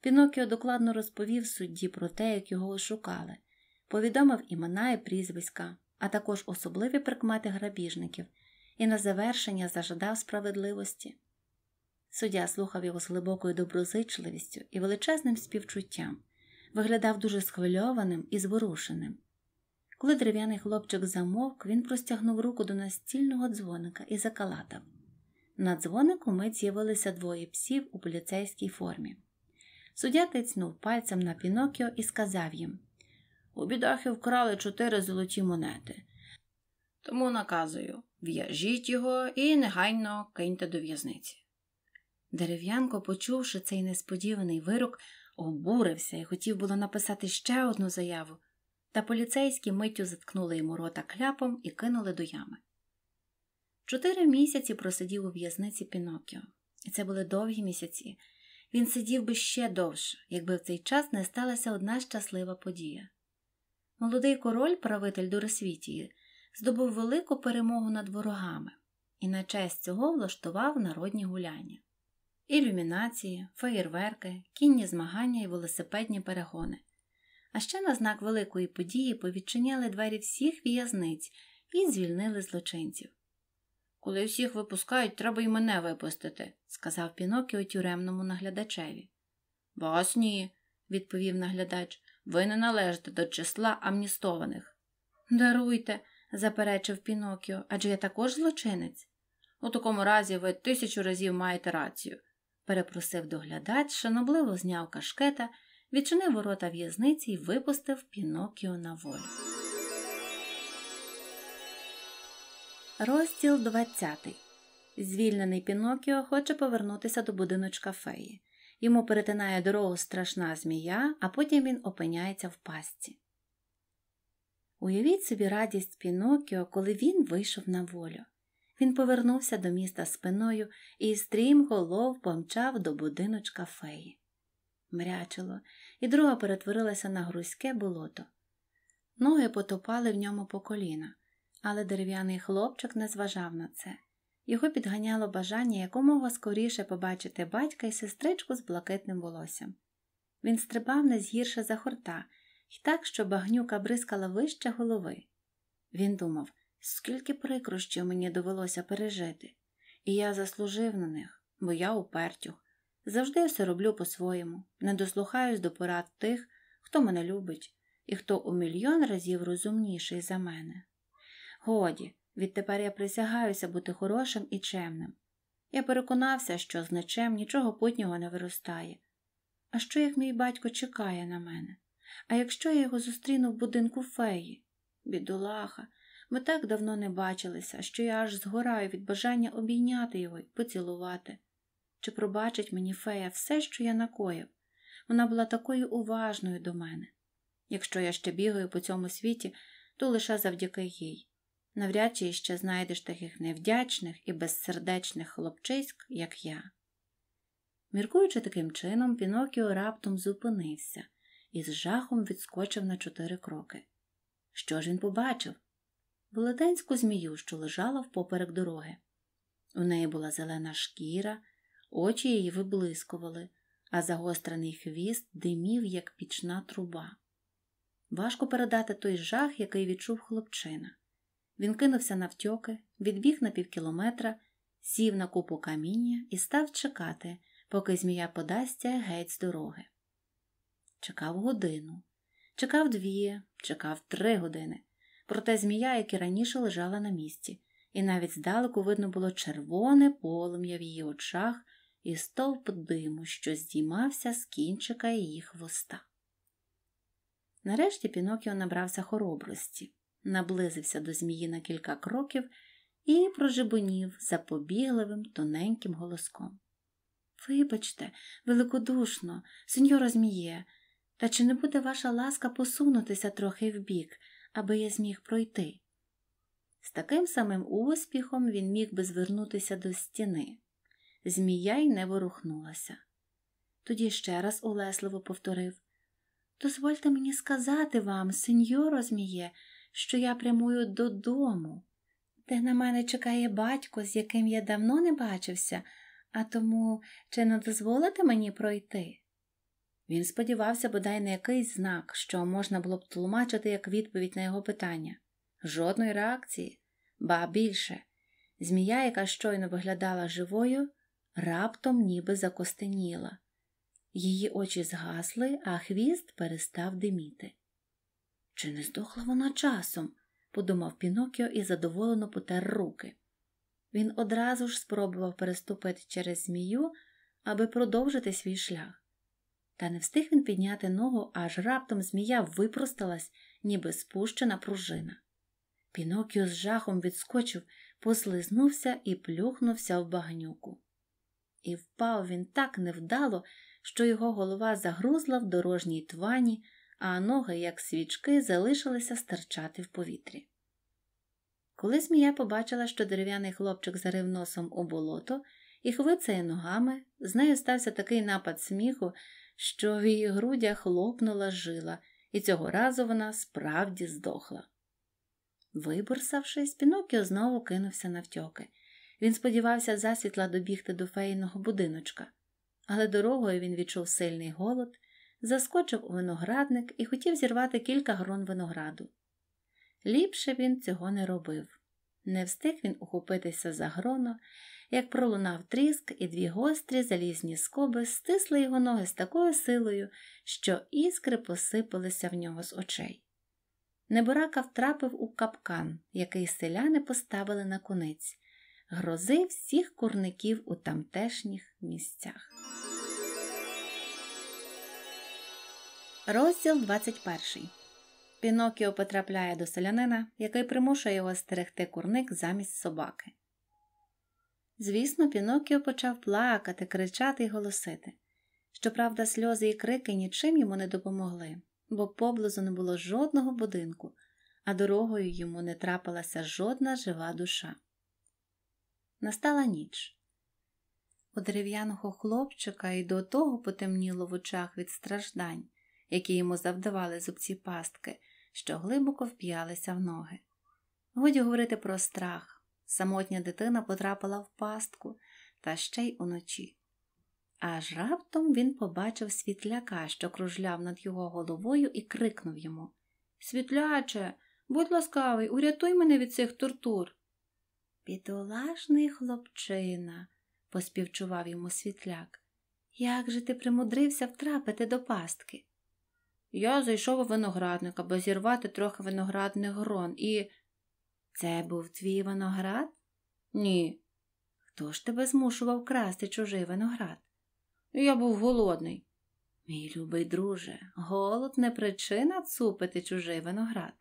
Пінокіо докладно розповів судді про те, як його шукали, повідомив імена і прізвиська, а також особливі прикмети грабіжників, і на завершення зажадав справедливості. Суддя слухав його з глибокою доброзичливістю і величезним співчуттям, виглядав дуже схвильованим і зворушеним. Коли дерев'яний хлопчик замовк, він простягнув руку до настільного дзвоника і закалатав. На дзвонику мить з'явилися двоє псів у поліцейській формі. Суддя тицнув пальцем на пінокіо і сказав їм У бідахи вкрали чотири золоті монети. Тому наказую в'яжіть його і негайно киньте до в'язниці. Дерев'янко, почувши цей несподіваний вирок, обурився і хотів було написати ще одну заяву, та поліцейські миттю заткнули йому рота кляпом і кинули до ями. Чотири місяці просидів у в'язниці Пінокіо, і це були довгі місяці. Він сидів би ще довше, якби в цей час не сталася одна щаслива подія. Молодий король, правитель Доросвітії, здобув велику перемогу над ворогами і на честь цього влаштував народні гуляння ілюмінації, феєрверки, кінні змагання і велосипедні перегони. А ще на знак великої події повідчиняли двері всіх в'язниць і звільнили злочинців. Коли всіх випускають, треба й мене випустити, сказав Пінокіо тюремному наглядачеві. Вас ні, відповів наглядач, ви не належите до числа амністованих. Даруйте, заперечив Пінокіо, адже я також злочинець. У такому разі ви тисячу разів маєте рацію, перепросив доглядач, шанобливо зняв кашкета, відчинив ворота в'язниці і випустив Пінокіо на волю. Розділ 20. Звільнений Пінокіо хоче повернутися до будиночка феї. Йому перетинає дорогу страшна змія, а потім він опиняється в пастці. Уявіть собі радість Пінокіо, коли він вийшов на волю. Він повернувся до міста спиною і стрім голов помчав до будиночка феї. Мрячило, і друга перетворилася на грузьке болото. Ноги потопали в ньому по коліна, але дерев'яний хлопчик не зважав на це. Його підганяло бажання якомога скоріше побачити батька і сестричку з блакитним волоссям. Він стрибав не згірше за хорта, і так, що багнюка бризкала вище голови. Він думав Скільки прикрощів мені довелося пережити, і я заслужив на них, бо я упертюх. Завжди все роблю по-своєму, не дослухаюсь до порад тих, хто мене любить і хто у мільйон разів розумніший за мене. Годі, відтепер я присягаюся бути хорошим і чемним. Я переконався, що з нечем нічого путнього не виростає. А що як мій батько чекає на мене? А якщо я його зустріну в будинку феї? Бідолаха, ми так давно не бачилися, що я аж згораю від бажання обійняти його і поцілувати. Чи пробачить мені фея все, що я накоїв? Вона була такою уважною до мене. Якщо я ще бігаю по цьому світі, то лише завдяки їй. Навряд чи ще знайдеш таких невдячних і безсердечних хлопчиськ, як я. Міркуючи таким чином, Пінокіо раптом зупинився і з жахом відскочив на чотири кроки. Що ж він побачив? велетенську змію, що лежала впоперек дороги. У неї була зелена шкіра, очі її виблискували, а загострений хвіст димів, як пічна труба. Важко передати той жах, який відчув хлопчина. Він кинувся навтьоки, відбіг на півкілометра, сів на купу каміння і став чекати, поки змія подасться геть з дороги. Чекав годину, чекав дві, чекав три години проте змія, як і раніше лежала на місці, і навіть здалеку видно було червоне полум'я в її очах і стовп диму, що здіймався з кінчика її хвоста. Нарешті Пінокіо набрався хоробрості, наблизився до змії на кілька кроків і прожебонів запобігливим тоненьким голоском. Вибачте, великодушно, сеньоро Зміє, та чи не буде ваша ласка посунутися трохи вбік? аби я зміг пройти. З таким самим успіхом він міг би звернутися до стіни. Змія й не ворухнулася. Тоді ще раз улесливо повторив Дозвольте мені сказати вам, сеньоро Зміє, що я прямую додому, де на мене чекає батько, з яким я давно не бачився, а тому чи не дозволите мені пройти? Він сподівався бодай на якийсь знак, що можна було б тлумачити як відповідь на його питання. Жодної реакції, ба більше. Змія, яка щойно виглядала живою, раптом ніби закостеніла. Її очі згасли, а хвіст перестав диміти. Чи не здохла вона часом? подумав Пінокіо і задоволено потер руки. Він одразу ж спробував переступити через змію, аби продовжити свій шлях. Та не встиг він підняти ногу, аж раптом змія випросталась, ніби спущена пружина. Пінокіо з жахом відскочив, послизнувся і плюхнувся в багнюку. І впав він так невдало, що його голова загрузла в дорожній твані, а ноги, як свічки, залишилися стирчати в повітрі. Коли змія побачила, що дерев'яний хлопчик зарив носом у болото і хвицає ногами, з нею стався такий напад сміху, що в її грудях лопнула жила, і цього разу вона справді здохла. Виборсавшись, Пінокіо знову кинувся на втьоки. Він сподівався засвітла добігти до фейного будиночка, але дорогою він відчув сильний голод, заскочив у виноградник і хотів зірвати кілька грон винограду. Ліпше він цього не робив. Не встиг він ухопитися за гроно, як пролунав тріск, і дві гострі залізні скоби стисли його ноги з такою силою, що іскри посипалися в нього з очей. Неборака втрапив у капкан, який селяни поставили на куниць, грози всіх курників у тамтешніх місцях. Розділ 21 Пінокіо потрапляє до селянина, який примушує його стерегти курник замість собаки. Звісно, Пінокіо почав плакати, кричати й голосити. Щоправда, сльози і крики нічим йому не допомогли, бо поблизу не було жодного будинку, а дорогою йому не трапилася жодна жива душа. Настала ніч. У дерев'яного хлопчика і до того потемніло в очах від страждань, які йому завдавали зубці пастки що глибоко вп'ялися в ноги. Годі говорити про страх. Самотня дитина потрапила в пастку та ще й уночі. Аж раптом він побачив світляка, що кружляв над його головою, і крикнув йому Світляче, будь ласкавий, урятуй мене від цих тортур. Підолажний хлопчина, поспівчував йому світляк, як же ти примудрився втрапити до пастки? Я зайшов у виноградник, аби зірвати трохи виноградних грон, і. Це був твій виноград? Ні. Хто ж тебе змушував красти чужий виноград? Я був голодний. Мій любий друже, голод не причина цупити чужий виноград.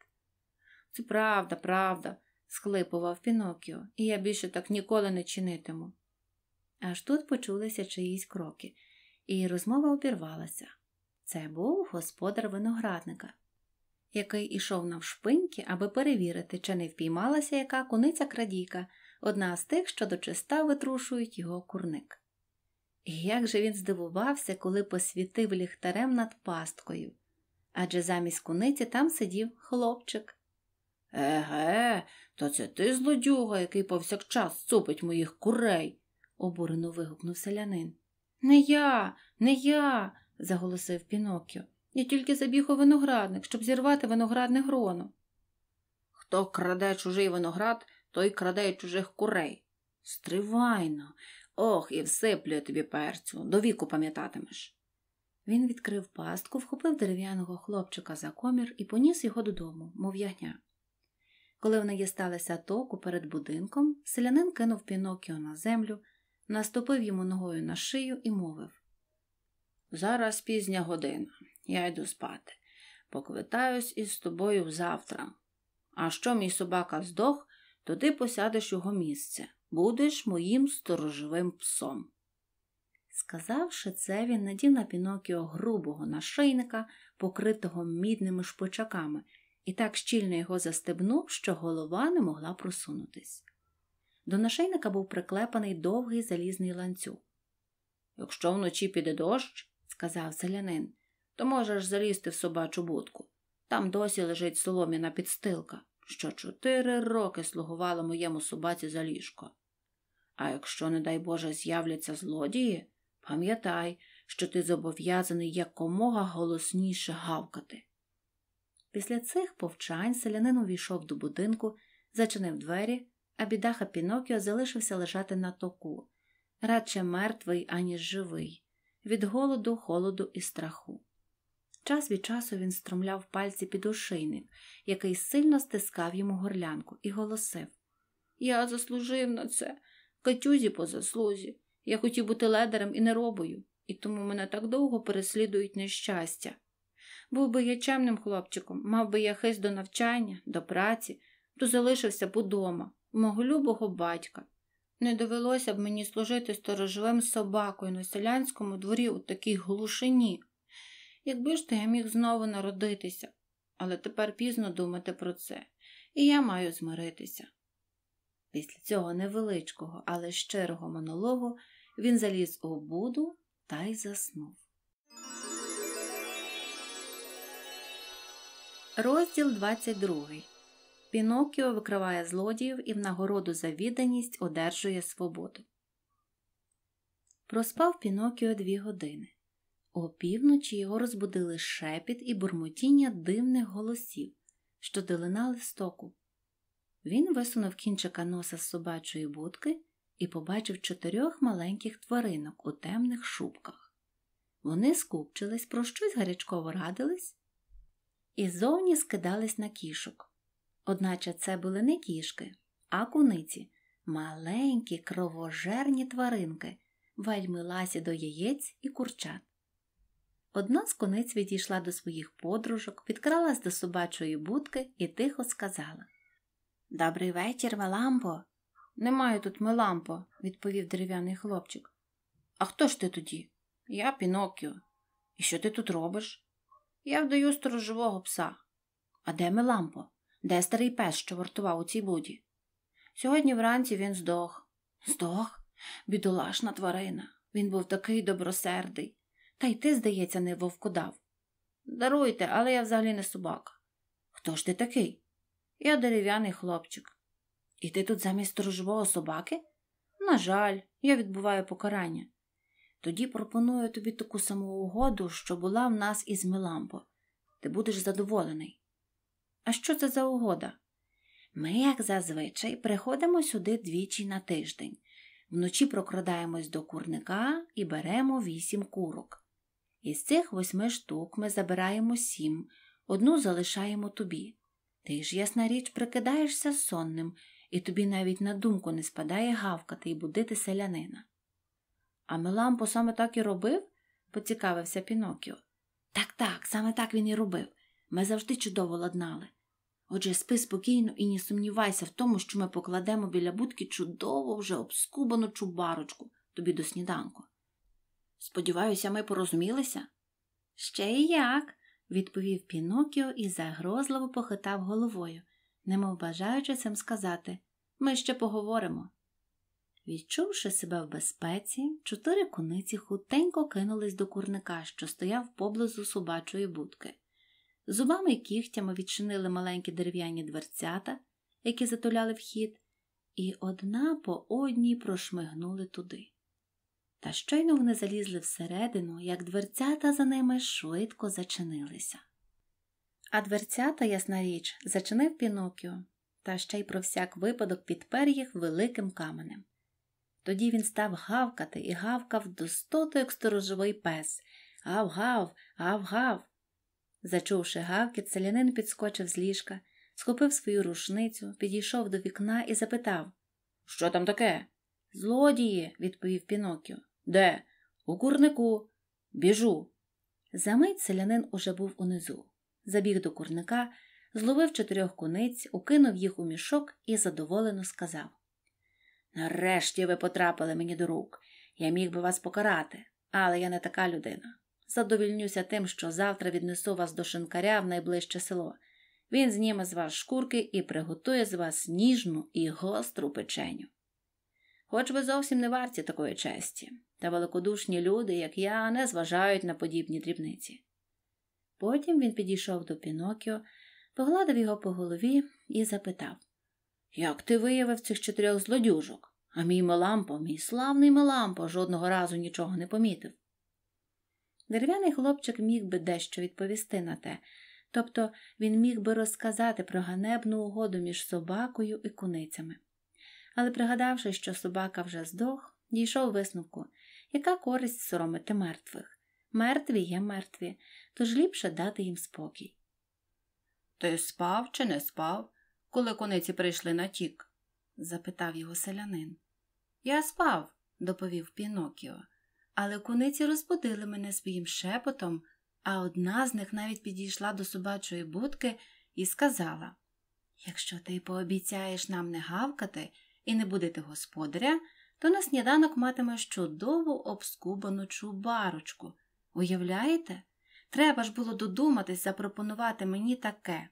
Це правда, правда, схлипував Пінокіо, і я більше так ніколи не чинитиму. Аж тут почулися чиїсь кроки, і розмова обірвалася. Це був господар виноградника, який ішов навшпиньки, аби перевірити, чи не впіймалася яка куниця крадійка, одна з тих, що до чиста витрушують його курник. І як же він здивувався, коли посвітив ліхтарем над пасткою, адже замість куниці там сидів хлопчик. Еге, то це ти злодюга, який повсякчас цупить моїх курей, обурено вигукнув селянин. Не я, не я заголосив Пінокіо. Я тільки забіг у виноградник, щоб зірвати виноградне гроно. Хто краде чужий виноград, той краде чужих курей. Стривайно, ох, і всиплю тобі перцю, до віку пам'ятатимеш. Він відкрив пастку, вхопив дерев'яного хлопчика за комір і поніс його додому, мов ягня. Коли в неї сталися току перед будинком, селянин кинув Пінокіо на землю, наступив йому ногою на шию і мовив Зараз пізня година. Я йду спати. Поквитаюсь із тобою завтра. А що мій собака здох, то ти посядеш його місце. Будеш моїм сторожовим псом. Сказавши це, він надів на Пінокіо грубого нашийника, покритого мідними шпичаками, і так щільно його застебнув, що голова не могла просунутись. До нашийника був приклепаний довгий залізний ланцюг. Якщо вночі піде дощ, сказав селянин, то можеш залізти в собачу будку. Там досі лежить соломіна підстилка, що чотири роки слугувала моєму собаці за ліжко. А якщо, не дай Боже, з'являться злодії, пам'ятай, що ти зобов'язаний якомога голосніше гавкати. Після цих повчань селянин увійшов до будинку, зачинив двері, а бідаха Пінокіо залишився лежати на току, радше мертвий, аніж живий від голоду, холоду і страху. Час від часу він струмляв пальці під ошейник, який сильно стискав йому горлянку, і голосив Я заслужив на це, катюзі по заслузі. Я хотів бути ледарем і не робою, і тому мене так довго переслідують нещастя. Був би я чемним хлопчиком, мав би я хист до навчання, до праці, то залишився б удома, у мого любого батька, не довелося б мені служити сторожовим собакою на селянському дворі у такій глушині. Якби ж то я міг знову народитися, але тепер пізно думати про це, і я маю змиритися. Після цього невеличкого, але щирого монологу він заліз у буду та й заснув. Розділ 22 Пінокіо викриває злодіїв і в нагороду за відданість одержує свободу. Проспав Пінокіо дві години. Опівночі його розбудили шепіт і бурмотіння дивних голосів, що долинали в стоку. Він висунув кінчика носа з собачої будки і побачив чотирьох маленьких тваринок у темних шубках. Вони скупчились, про щось гарячково радились і зовні скидались на кішок. Одначе це були не кішки, а куниці, маленькі кровожерні тваринки, вельми ласі до яєць і курчат. Одна з куниць відійшла до своїх подружок, підкралась до собачої будки і тихо сказала Добрий вечір, Мелампо. Немає тут Мелампо, відповів дерев'яний хлопчик. А хто ж ти тоді? Я Пінокіо. І що ти тут робиш? Я вдаю сторожового пса. А де Мелампо? Де старий пес, що вартував у цій буді? Сьогодні вранці він здох. Здох? Бідолашна тварина. Він був такий добросердий. Та й ти, здається, не вовкодав. Даруйте, але я взагалі не собака. Хто ж ти такий? Я дерев'яний хлопчик. І ти тут замість сторожового собаки? На жаль, я відбуваю покарання. Тоді пропоную тобі таку саму угоду, що була в нас із Міламбо. Ти будеш задоволений. А що це за угода? Ми, як зазвичай, приходимо сюди двічі на тиждень. Вночі прокрадаємось до курника і беремо вісім курок. Із цих восьми штук ми забираємо сім, одну залишаємо тобі. Ти ж, ясна річ, прикидаєшся сонним, і тобі навіть на думку не спадає гавкати і будити селянина. А Мелампо саме так і робив? поцікавився Пінокіо. Так так, саме так він і робив. Ми завжди чудово ладнали. Отже, спи спокійно і не сумнівайся в тому, що ми покладемо біля будки чудово вже обскубану чубарочку тобі до сніданку. Сподіваюся, ми порозумілися? Ще й як, відповів Пінокіо і загрозливо похитав головою, немов бажаючи цим сказати ми ще поговоримо. Відчувши себе в безпеці, чотири куниці хутенько кинулись до курника, що стояв поблизу собачої будки зубами й кігтями відчинили маленькі дерев'яні дверцята, які затуляли вхід, і одна по одній прошмигнули туди. Та щойно вони залізли всередину, як дверцята за ними швидко зачинилися. А дверцята, ясна річ, зачинив Пінокіо, та ще й про всяк випадок підпер їх великим каменем. Тоді він став гавкати і гавкав до стоту, як сторожовий пес. Гав-гав, гав-гав. Зачувши гавкіт, селянин підскочив з ліжка, схопив свою рушницю, підійшов до вікна і запитав Що там таке? Злодії, відповів Пінокіо. Де? У курнику. Біжу. Замить селянин уже був унизу. Забіг до курника, зловив чотирьох куниць, укинув їх у мішок і задоволено сказав Нарешті ви потрапили мені до рук. Я міг би вас покарати, але я не така людина задовільнюся тим, що завтра віднесу вас до шинкаря в найближче село. Він зніме з вас шкурки і приготує з вас ніжну і гостру печеню. Хоч ви зовсім не варті такої честі, та великодушні люди, як я, не зважають на подібні дрібниці. Потім він підійшов до Пінокіо, погладив його по голові і запитав Як ти виявив цих чотирьох злодюжок? А мій Мелампо, мій славний Мелампо, жодного разу нічого не помітив. Дерев'яний хлопчик міг би дещо відповісти на те, тобто він міг би розказати про ганебну угоду між собакою і куницями. Але, пригадавши, що собака вже здох, дійшов висновку, яка користь соромити мертвих. Мертві є мертві, тож ліпше дати їм спокій. Ти спав чи не спав, коли куниці прийшли на тік? запитав його селянин. Я спав, доповів Пінокіо але куниці розбудили мене своїм шепотом, а одна з них навіть підійшла до собачої будки і сказала Якщо ти пообіцяєш нам не гавкати і не будити господаря, то на сніданок матимеш чудову обскубану чубарочку. Уявляєте? Треба ж було додуматись запропонувати мені таке.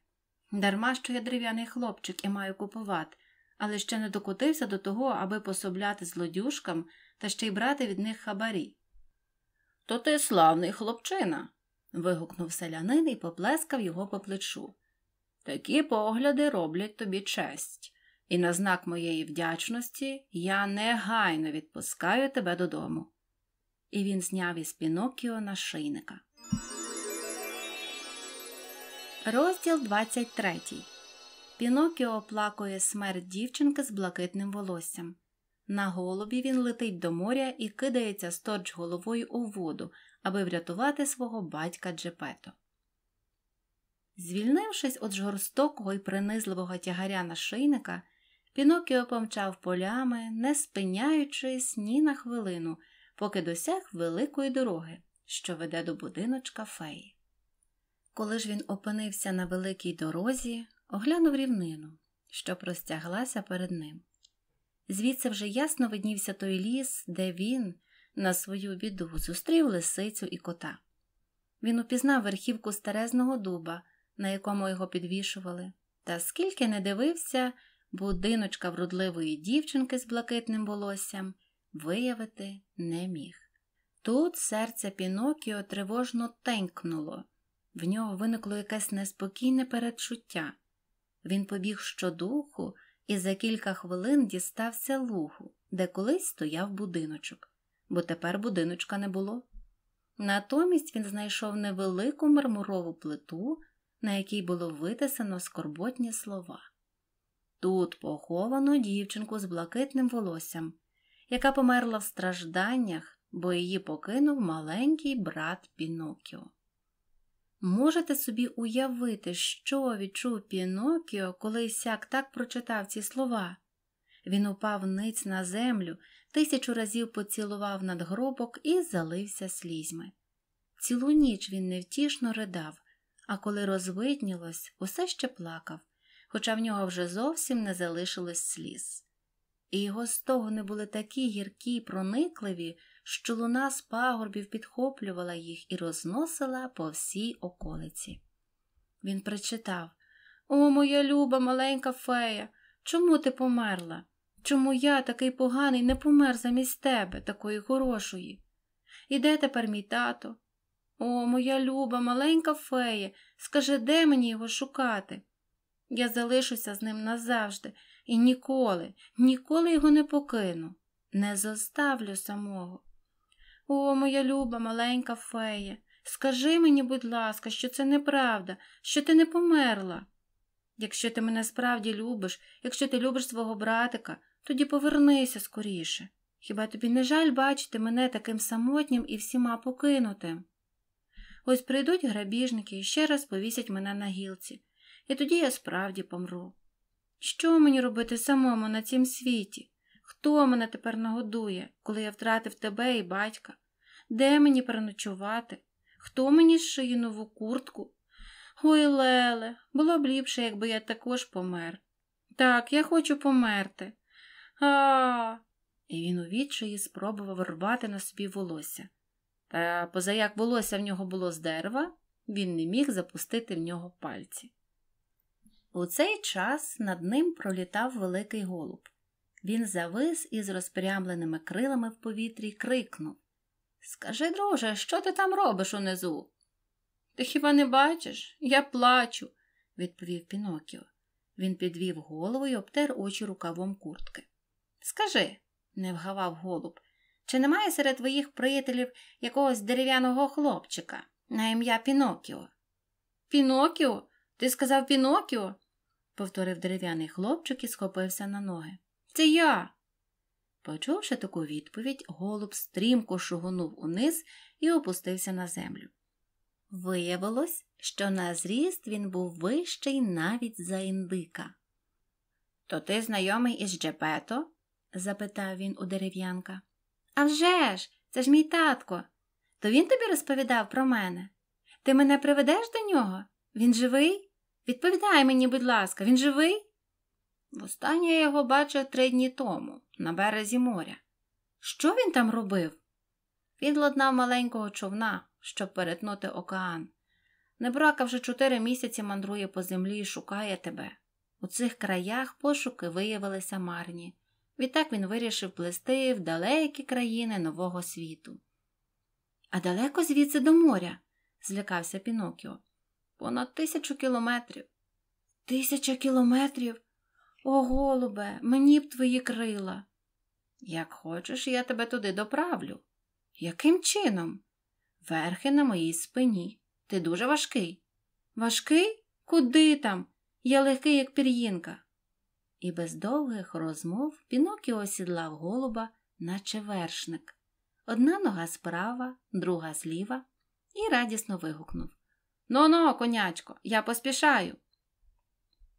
Дарма що я дерев'яний хлопчик і маю купувати, але ще не докотився до того, аби пособляти злодюшкам та ще й брати від них хабарі. То ти славний хлопчина. вигукнув селянин і поплескав його по плечу. Такі погляди роблять тобі честь, і на знак моєї вдячності я негайно відпускаю тебе додому. І він зняв із Пінокіо на шийника. Розділ 23. Пінокіо оплакує смерть дівчинки з блакитним волоссям. На голубі він летить до моря і кидається сторч головою у воду, аби врятувати свого батька Джепето. Звільнившись від жорстокого і принизливого тягаря нашийника, Пінокіо помчав полями, не спиняючись ні на хвилину, поки досяг великої дороги, що веде до будиночка феї. Коли ж він опинився на великій дорозі, оглянув рівнину, що простяглася перед ним. Звідси вже ясно виднівся той ліс, де він, на свою біду, зустрів лисицю і кота. Він упізнав верхівку старезного дуба, на якому його підвішували, та скільки не дивився, будиночка вродливої дівчинки з блакитним волоссям виявити не міг. Тут серце Пінокіо тривожно тенькнуло, в нього виникло якесь неспокійне передчуття. Він побіг щодуху, і за кілька хвилин дістався лугу, де колись стояв будиночок, бо тепер будиночка не було. Натомість він знайшов невелику мармурову плиту, на якій було витисано скорботні слова. Тут поховано дівчинку з блакитним волоссям, яка померла в стражданнях, бо її покинув маленький брат Пінокіо. Можете собі уявити, що відчув Пінокіо, коли сяк так прочитав ці слова. Він упав ниць на землю, тисячу разів поцілував над гробок і залився слізьми. Цілу ніч він невтішно ридав, а коли розвиднілось, усе ще плакав, хоча в нього вже зовсім не залишилось сліз. І його стогони були такі гіркі й проникливі, що луна з пагорбів підхоплювала їх і розносила по всій околиці. Він прочитав О, моя люба маленька фея, чому ти померла? Чому я, такий поганий, не помер замість тебе, такої хорошої? І де тепер мій тато? О, моя люба, маленька фея, скажи, де мені його шукати? Я залишуся з ним назавжди і ніколи, ніколи його не покину, не зоставлю самого. О, моя люба маленька фея, скажи мені, будь ласка, що це неправда, що ти не померла. Якщо ти мене справді любиш, якщо ти любиш свого братика, тоді повернися скоріше. Хіба тобі не жаль бачити мене таким самотнім і всіма покинутим? Ось прийдуть грабіжники і ще раз повісять мене на гілці, і тоді я справді помру. Що мені робити самому на цім світі? Хто мене тепер нагодує, коли я втратив тебе і батька? Де мені переночувати? Хто мені шиє нову куртку? Ой, Леле, було б ліпше, якби я також помер. Так, я хочу померти. А. і він у відчаї спробував рвати на собі волосся. Та позаяк волосся в нього було з дерева, він не міг запустити в нього пальці. У цей час над ним пролітав великий голуб. Він завис із розпрямленими крилами в повітрі і крикнув Скажи, друже, що ти там робиш унизу? Ти хіба не бачиш? Я плачу, відповів Пінокіо. Він підвів голову і обтер очі рукавом куртки. Скажи, не вгавав голуб, чи немає серед твоїх приятелів якогось дерев'яного хлопчика на ім'я Пінокіо? Пінокіо? Ти сказав Пінокіо? повторив дерев'яний хлопчик і схопився на ноги. Це я. Почувши таку відповідь, голуб стрімко шугонув униз і опустився на землю. Виявилось, що на зріст він був вищий навіть за індика. То ти знайомий із Джепето? запитав він у дерев'янка. «А вже ж, це ж мій татко. То він тобі розповідав про мене. Ти мене приведеш до нього? Він живий? Відповідай мені, будь ласка, він живий? Востаннє я його бачив три дні тому, на березі моря. Що він там робив? Він ладнав маленького човна, щоб перетнути океан. Небрака вже чотири місяці мандрує по землі і шукає тебе. У цих краях пошуки виявилися марні. Відтак він вирішив плести в далекі країни Нового світу. А далеко звідси до моря? злякався Пінокіо. Понад тисячу кілометрів. Тисяча кілометрів? О, голубе, мені б твої крила. Як хочеш, я тебе туди доправлю. Яким чином? Верхи на моїй спині. Ти дуже важкий. Важкий? Куди там? Я легкий, як пір'їнка. І без довгих розмов Пінокіо осідлав голуба, наче вершник. Одна нога справа, друга зліва, і радісно вигукнув: Ну, но конячко, я поспішаю.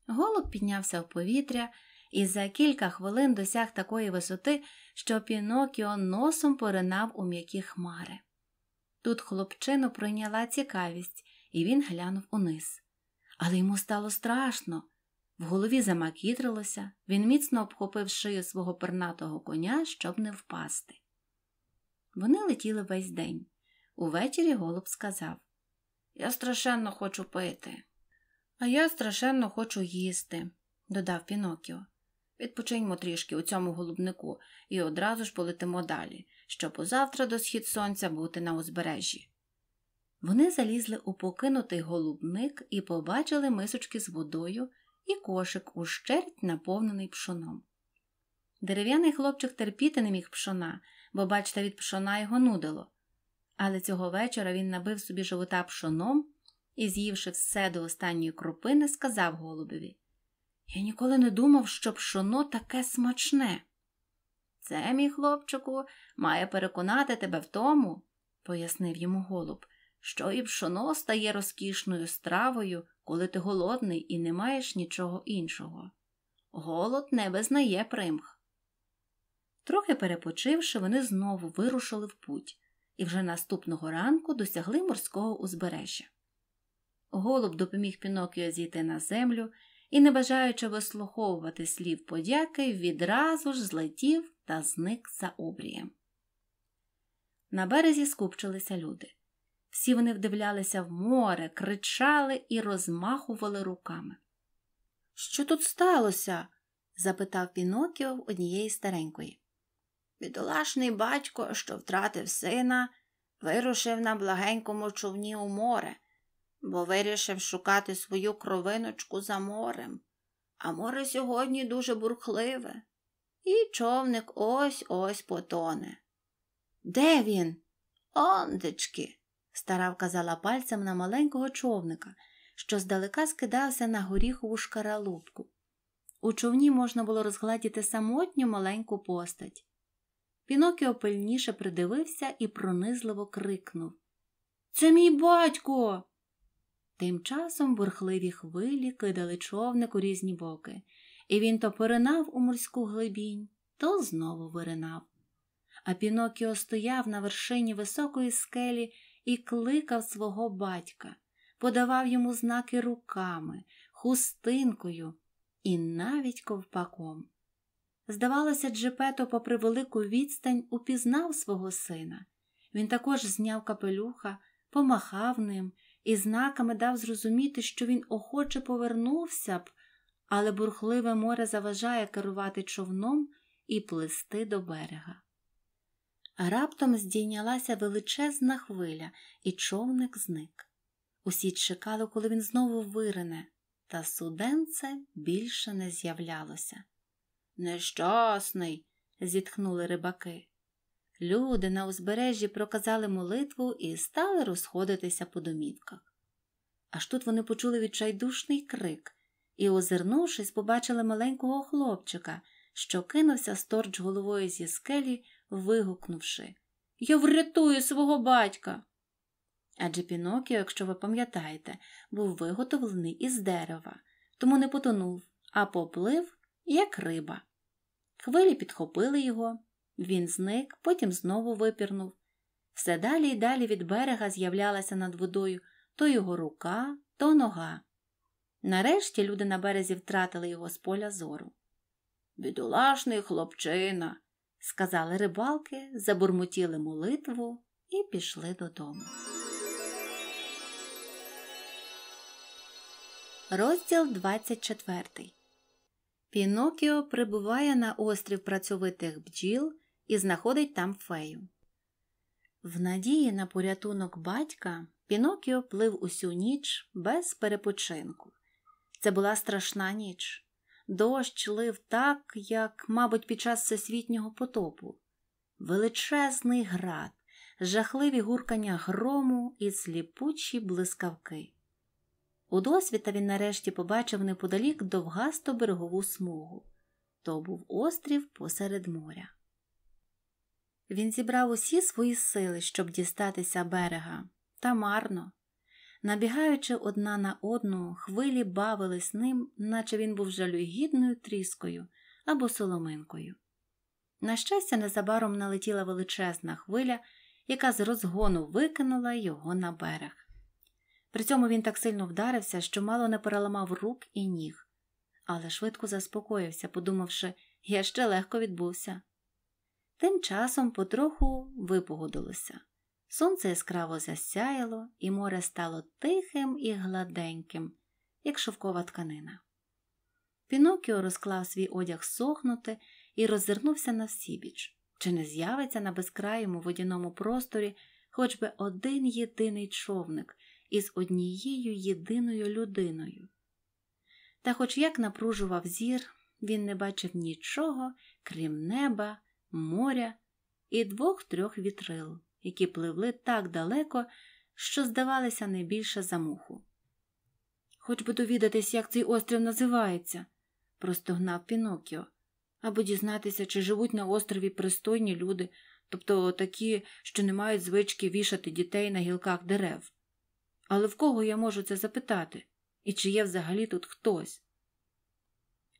Голуб піднявся в повітря і за кілька хвилин досяг такої висоти, що Пінокіо носом поринав у м'які хмари. Тут хлопчину пройняла цікавість, і він глянув униз. Але йому стало страшно. В голові замакітрилося, він міцно обхопив шию свого пернатого коня, щоб не впасти. Вони летіли весь день. Увечері голуб сказав Я страшенно хочу пити. А я страшенно хочу їсти, додав Пінокіо. Відпочиньмо трішки у цьому голубнику і одразу ж полетимо далі, щоб позавтра до схід сонця бути на узбережжі. Вони залізли у покинутий голубник і побачили мисочки з водою і кошик ущерть, наповнений пшоном. Дерев'яний хлопчик терпіти не міг пшона, бо, бачите, від пшона його нудило. Але цього вечора він набив собі живота пшоном і, з'ївши все до останньої крупини, сказав голубеві Я ніколи не думав, що пшоно таке смачне. Це, мій хлопчику, має переконати тебе в тому, пояснив йому голуб, що і пшоно стає розкішною стравою, коли ти голодний і не маєш нічого іншого. Голод не визнає примх. Трохи перепочивши, вони знову вирушили в путь і вже наступного ранку досягли морського узбережжя. Голуб допоміг Пінокіо зійти на землю і, не бажаючи вислуховувати слів подяки, відразу ж злетів та зник за обрієм. На березі скупчилися люди. Всі вони вдивлялися в море, кричали і розмахували руками. Що тут сталося? запитав Пінокіо в однієї старенької. Бідолашний батько, що втратив сина, вирушив на благенькому човні у море бо вирішив шукати свою кровиночку за морем. А море сьогодні дуже бурхливе, і човник ось ось потоне. Де він? Ондечки, стара вказала пальцем на маленького човника, що здалека скидався на горіхову шкаралупку. У човні можна було розгладіти самотню маленьку постать. Пінокіо пильніше придивився і пронизливо крикнув Це мій батько. Тим часом бурхливі хвилі кидали човник у різні боки, і він то поринав у морську глибінь, то знову виринав. А Пінокіо стояв на вершині високої скелі і кликав свого батька, подавав йому знаки руками, хустинкою і навіть ковпаком. Здавалося, Джепето, попри велику відстань, упізнав свого сина. Він також зняв капелюха, помахав ним і знаками дав зрозуміти, що він охоче повернувся б, але бурхливе море заважає керувати човном і плисти до берега. Раптом здійнялася величезна хвиля, і човник зник. Усі чекали, коли він знову вирине, та суденце більше не з'являлося. Нещасний, зітхнули рибаки. Люди на узбережжі проказали молитву і стали розходитися по домівках. Аж тут вони почули відчайдушний крик і, озирнувшись, побачили маленького хлопчика, що кинувся сторч головою зі скелі, вигукнувши Я врятую свого батька. Адже Пінокіо, якщо ви пам'ятаєте, був виготовлений із дерева, тому не потонув, а поплив, як риба. Хвилі підхопили його. Він зник, потім знову випірнув. Все далі й далі від берега з'являлася над водою то його рука, то нога. Нарешті люди на березі втратили його з поля зору. Бідолашний хлопчина, сказали рибалки, забурмотіли молитву і пішли додому. Розділ 24 Пінокіо прибуває на острів працьовитих бджіл і знаходить там фею. В надії на порятунок батька Пінокіо плив усю ніч без перепочинку. Це була страшна ніч. Дощ лив так, як, мабуть, під час всесвітнього потопу, величезний град, жахливі гуркання грому і сліпучі блискавки. У досвіта він нарешті побачив неподалік довгасту берегову смугу. То був острів посеред моря. Він зібрав усі свої сили, щоб дістатися берега, та марно. Набігаючи одна на одну, хвилі бавились ним, наче він був жалюгідною тріскою або соломинкою. На щастя, незабаром налетіла величезна хвиля, яка з розгону викинула його на берег. При цьому він так сильно вдарився, що мало не переламав рук і ніг, але швидко заспокоївся, подумавши, я ще легко відбувся. Тим часом потроху випогодилося. Сонце яскраво засяяло, і море стало тихим і гладеньким, як шовкова тканина. Пінокіо розклав свій одяг сохнути і роззирнувся на всібіч. Чи не з'явиться на безкрайому водяному просторі хоч би один єдиний човник із однією єдиною людиною? Та, хоч як напружував зір, він не бачив нічого, крім неба моря і двох-трьох вітрил, які пливли так далеко, що здавалися не більше за муху. Хоч би довідатись, як цей острів називається, простогнав Пінокіо, або дізнатися, чи живуть на острові пристойні люди, тобто такі, що не мають звички вішати дітей на гілках дерев. Але в кого я можу це запитати? І чи є взагалі тут хтось?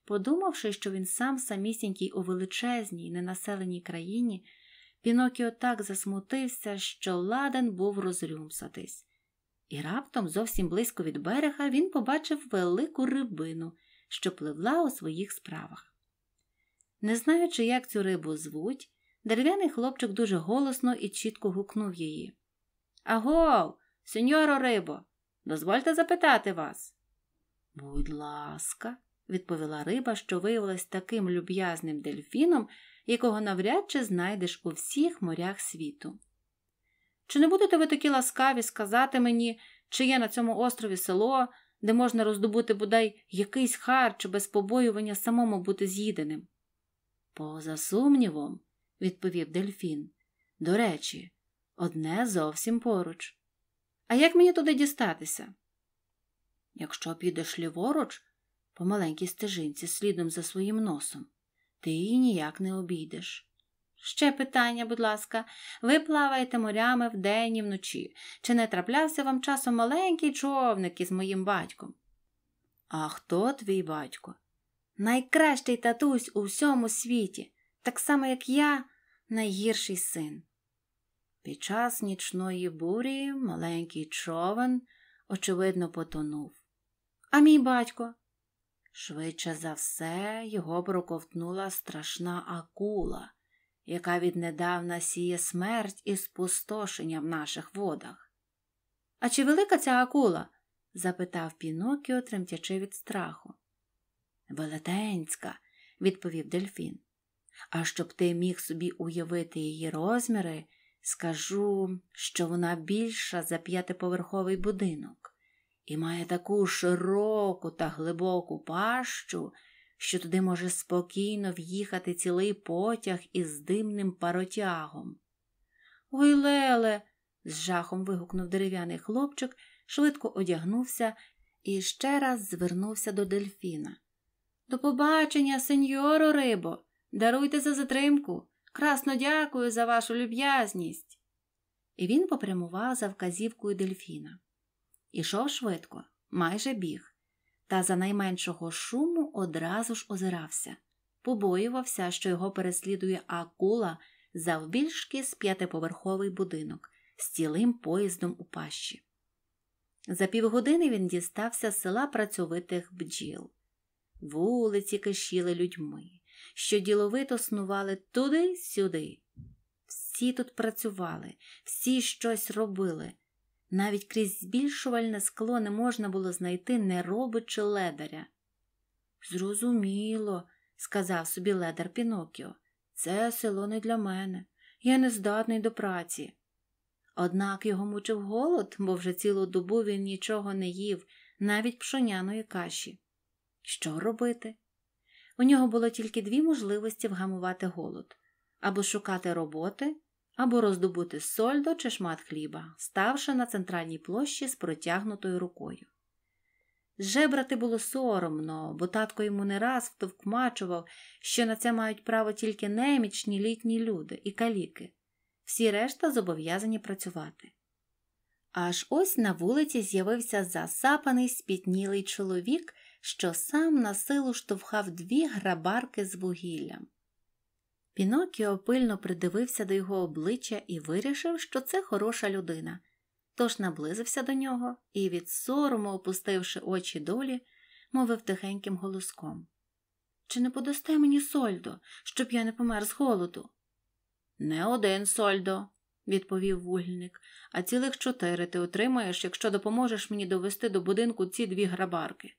Подумавши, що він сам самісінький у величезній, ненаселеній країні, Пінокіо так засмутився, що ладен був розрюмсатись. І раптом, зовсім близько від берега, він побачив велику рибину, що пливла у своїх справах. Не знаючи, як цю рибу звуть, дерев'яний хлопчик дуже голосно і чітко гукнув її. Аго, сеньоро рибо, дозвольте запитати вас. Будь ласка відповіла риба, що виявилась таким люб'язним дельфіном, якого навряд чи знайдеш у всіх морях світу. Чи не будете ви такі ласкаві сказати мені, чи є на цьому острові село, де можна роздобути бодай якийсь харч без побоювання самому бути з'їденим? Поза сумнівом, відповів дельфін. До речі, одне зовсім поруч. А як мені туди дістатися? Якщо підеш ліворуч, по маленькій стежинці слідом за своїм носом. Ти її ніяк не обійдеш. Ще питання, будь ласка, ви плаваєте морями вдень і вночі. Чи не траплявся вам часом маленький човник із моїм батьком? А хто твій батько? Найкращий татусь у всьому світі, так само, як я, найгірший син. Під час нічної бурі маленький човен, очевидно, потонув. А мій батько Швидше за все, його проковтнула страшна акула, яка віднедавна сіє смерть і спустошення в наших водах. А чи велика ця акула? запитав Пінокіо, тремтячи від страху. Велетенська, відповів дельфін. А щоб ти міг собі уявити її розміри, скажу, що вона більша за п'ятиповерховий будинок і має таку широку та глибоку пащу, що туди може спокійно в'їхати цілий потяг із димним паротягом. Ой, Леле. з жахом вигукнув дерев'яний хлопчик, швидко одягнувся і ще раз звернувся до дельфіна. До побачення, сеньоро рибо, даруйте за затримку. Красно дякую за вашу люб'язність. І він попрямував за вказівкою дельфіна. Ішов швидко, майже біг, та за найменшого шуму одразу ж озирався, побоювався, що його переслідує акула завбільшки з п'ятиповерховий будинок з цілим поїздом у пащі. За півгодини він дістався з села працьовитих бджіл. Вулиці кишіли людьми, що діловито снували туди-сюди. Всі тут працювали, всі щось робили. Навіть крізь збільшувальне скло не можна було знайти не чи ледаря. Зрозуміло, сказав собі ледар Пінокіо, це село не для мене, я не здатний до праці. Однак його мучив голод, бо вже цілу добу він нічого не їв, навіть пшоняної каші. Що робити? У нього було тільки дві можливості вгамувати голод або шукати роботи, або роздобути сольдо чи шмат хліба, ставши на центральній площі з протягнутою рукою. Жебрати було соромно, бо татко йому не раз втовкмачував, що на це мають право тільки немічні літні люди і каліки, всі решта зобов'язані працювати. Аж ось на вулиці з'явився засапаний спітнілий чоловік, що сам на силу штовхав дві грабарки з вугіллям. Пінокіо пильно придивився до його обличчя і вирішив, що це хороша людина, тож наблизився до нього і, від сорому опустивши очі долі, мовив тихеньким голоском Чи не подасте мені сольдо, щоб я не помер з голоду? Не один сольдо, відповів вугільник, а цілих чотири ти отримаєш, якщо допоможеш мені довести до будинку ці дві грабарки.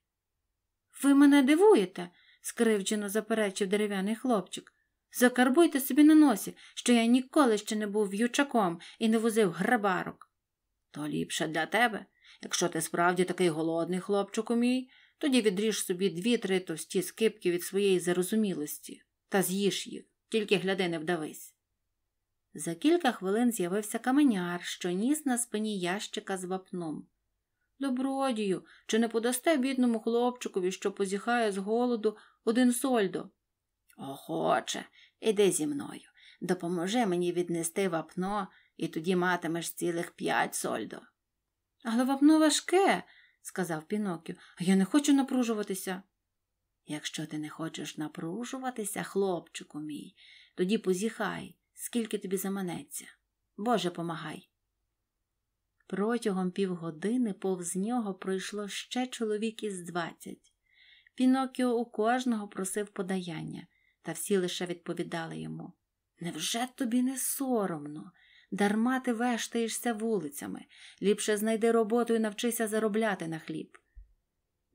Ви мене дивуєте, скривджено заперечив дерев'яний хлопчик. Закарбуйте собі на носі, що я ніколи ще не був в'ючаком і не возив грабарок. То ліпше для тебе. Якщо ти справді такий голодний, хлопчику мій, тоді відріж собі дві-три товсті скипки від своєї зарозумілості та з'їж їх, тільки гляди не вдавись. За кілька хвилин з'явився каменяр, що ніс на спині ящика з вапном. Добродію, чи не подасте бідному хлопчикові, що позіхає з голоду один сольдо? Охоче, Іди зі мною, допоможи мені віднести вапно, і тоді матимеш цілих п'ять сольдо. Але вапно важке, сказав Пінокіо, а я не хочу напружуватися. Якщо ти не хочеш напружуватися, хлопчику мій, тоді позіхай, скільки тобі заманеться. Боже помагай. Протягом півгодини повз нього пройшло ще чоловік із двадцять. Пінокіо у кожного просив подаяння та всі лише відповідали йому Невже тобі не соромно? Дарма ти вештаєшся вулицями, ліпше знайди роботу і навчися заробляти на хліб.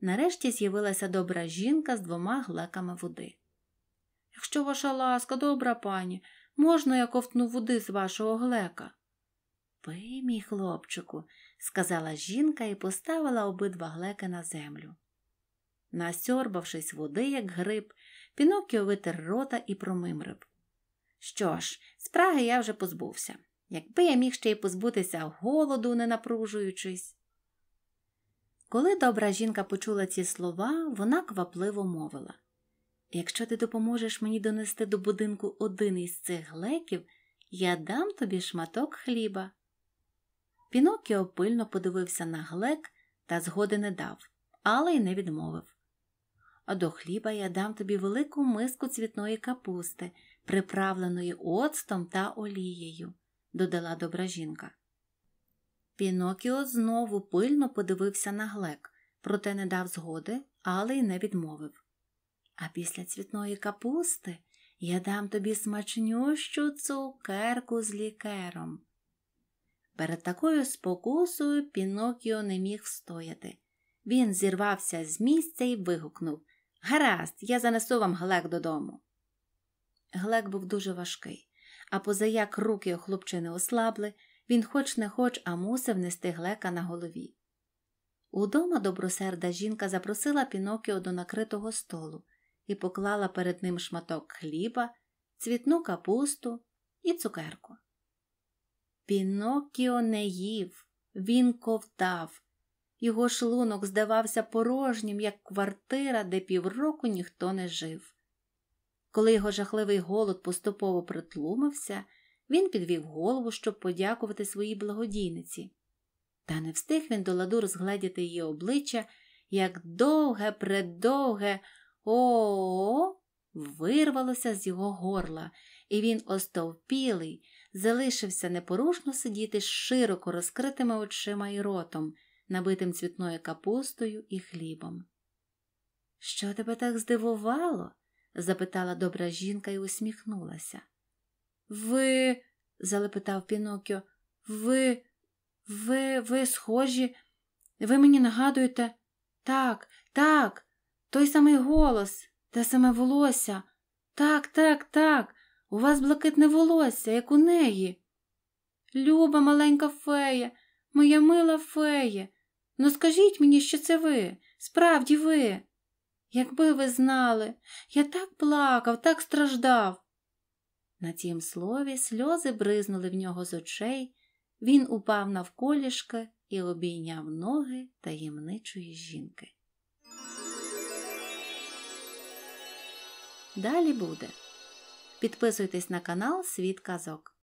Нарешті з'явилася добра жінка з двома глеками води. Якщо ваша ласка, добра пані, можна я ковтну води з вашого глека? Пий, мій хлопчику, сказала жінка і поставила обидва глеки на землю. Насьорбавшись води, як гриб, Піноккіо витер рота і промимрив. Що ж, спраги я вже позбувся. Якби я міг ще й позбутися голоду, не напружуючись. Коли добра жінка почула ці слова, вона квапливо мовила Якщо ти допоможеш мені донести до будинку один із цих глеків, я дам тобі шматок хліба. Пінокіо пильно подивився на глек та згоди не дав, але й не відмовив а до хліба я дам тобі велику миску цвітної капусти, приправленої оцтом та олією, додала добра жінка. Пінокіо знову пильно подивився на глек, проте не дав згоди, але й не відмовив. А після цвітної капусти я дам тобі смачнющу цукерку з лікером. Перед такою спокусою Пінокіо не міг встояти. Він зірвався з місця і вигукнув Гаразд, я занесу вам глек додому. Глек був дуже важкий, а позаяк руки у хлопчини ослабли, він хоч не хоч, а мусив нести глека на голові. Удома добросерда жінка запросила Пінокіо до накритого столу і поклала перед ним шматок хліба, цвітну капусту і цукерку. Пінокіо не їв, він ковтав. Його шлунок здавався порожнім, як квартира, де півроку ніхто не жив. Коли його жахливий голод поступово притлумився, він підвів голову, щоб подякувати своїй благодійниці. Та не встиг він до ладу розгледіти її обличчя, як довге, предовге о о вирвалося з його горла, і він остовпілий, залишився непорушно сидіти з широко розкритими очима і ротом набитим цвітною капустою і хлібом. Що тебе так здивувало? запитала добра жінка і усміхнулася. Ви. залепитав Пінокіо, ви, ви, ви схожі, ви мені нагадуєте так, так, той самий голос, те саме волосся. Так, так, так, у вас блакитне волосся, як у неї. Люба маленька фея, моя мила фея, Ну скажіть мені, що це ви, справді ви. Якби ви знали, я так плакав, так страждав. На тім слові сльози бризнули в нього з очей, він упав навколішка і обійняв ноги таємничої жінки. Далі буде. Підписуйтесь на канал Світ Казок.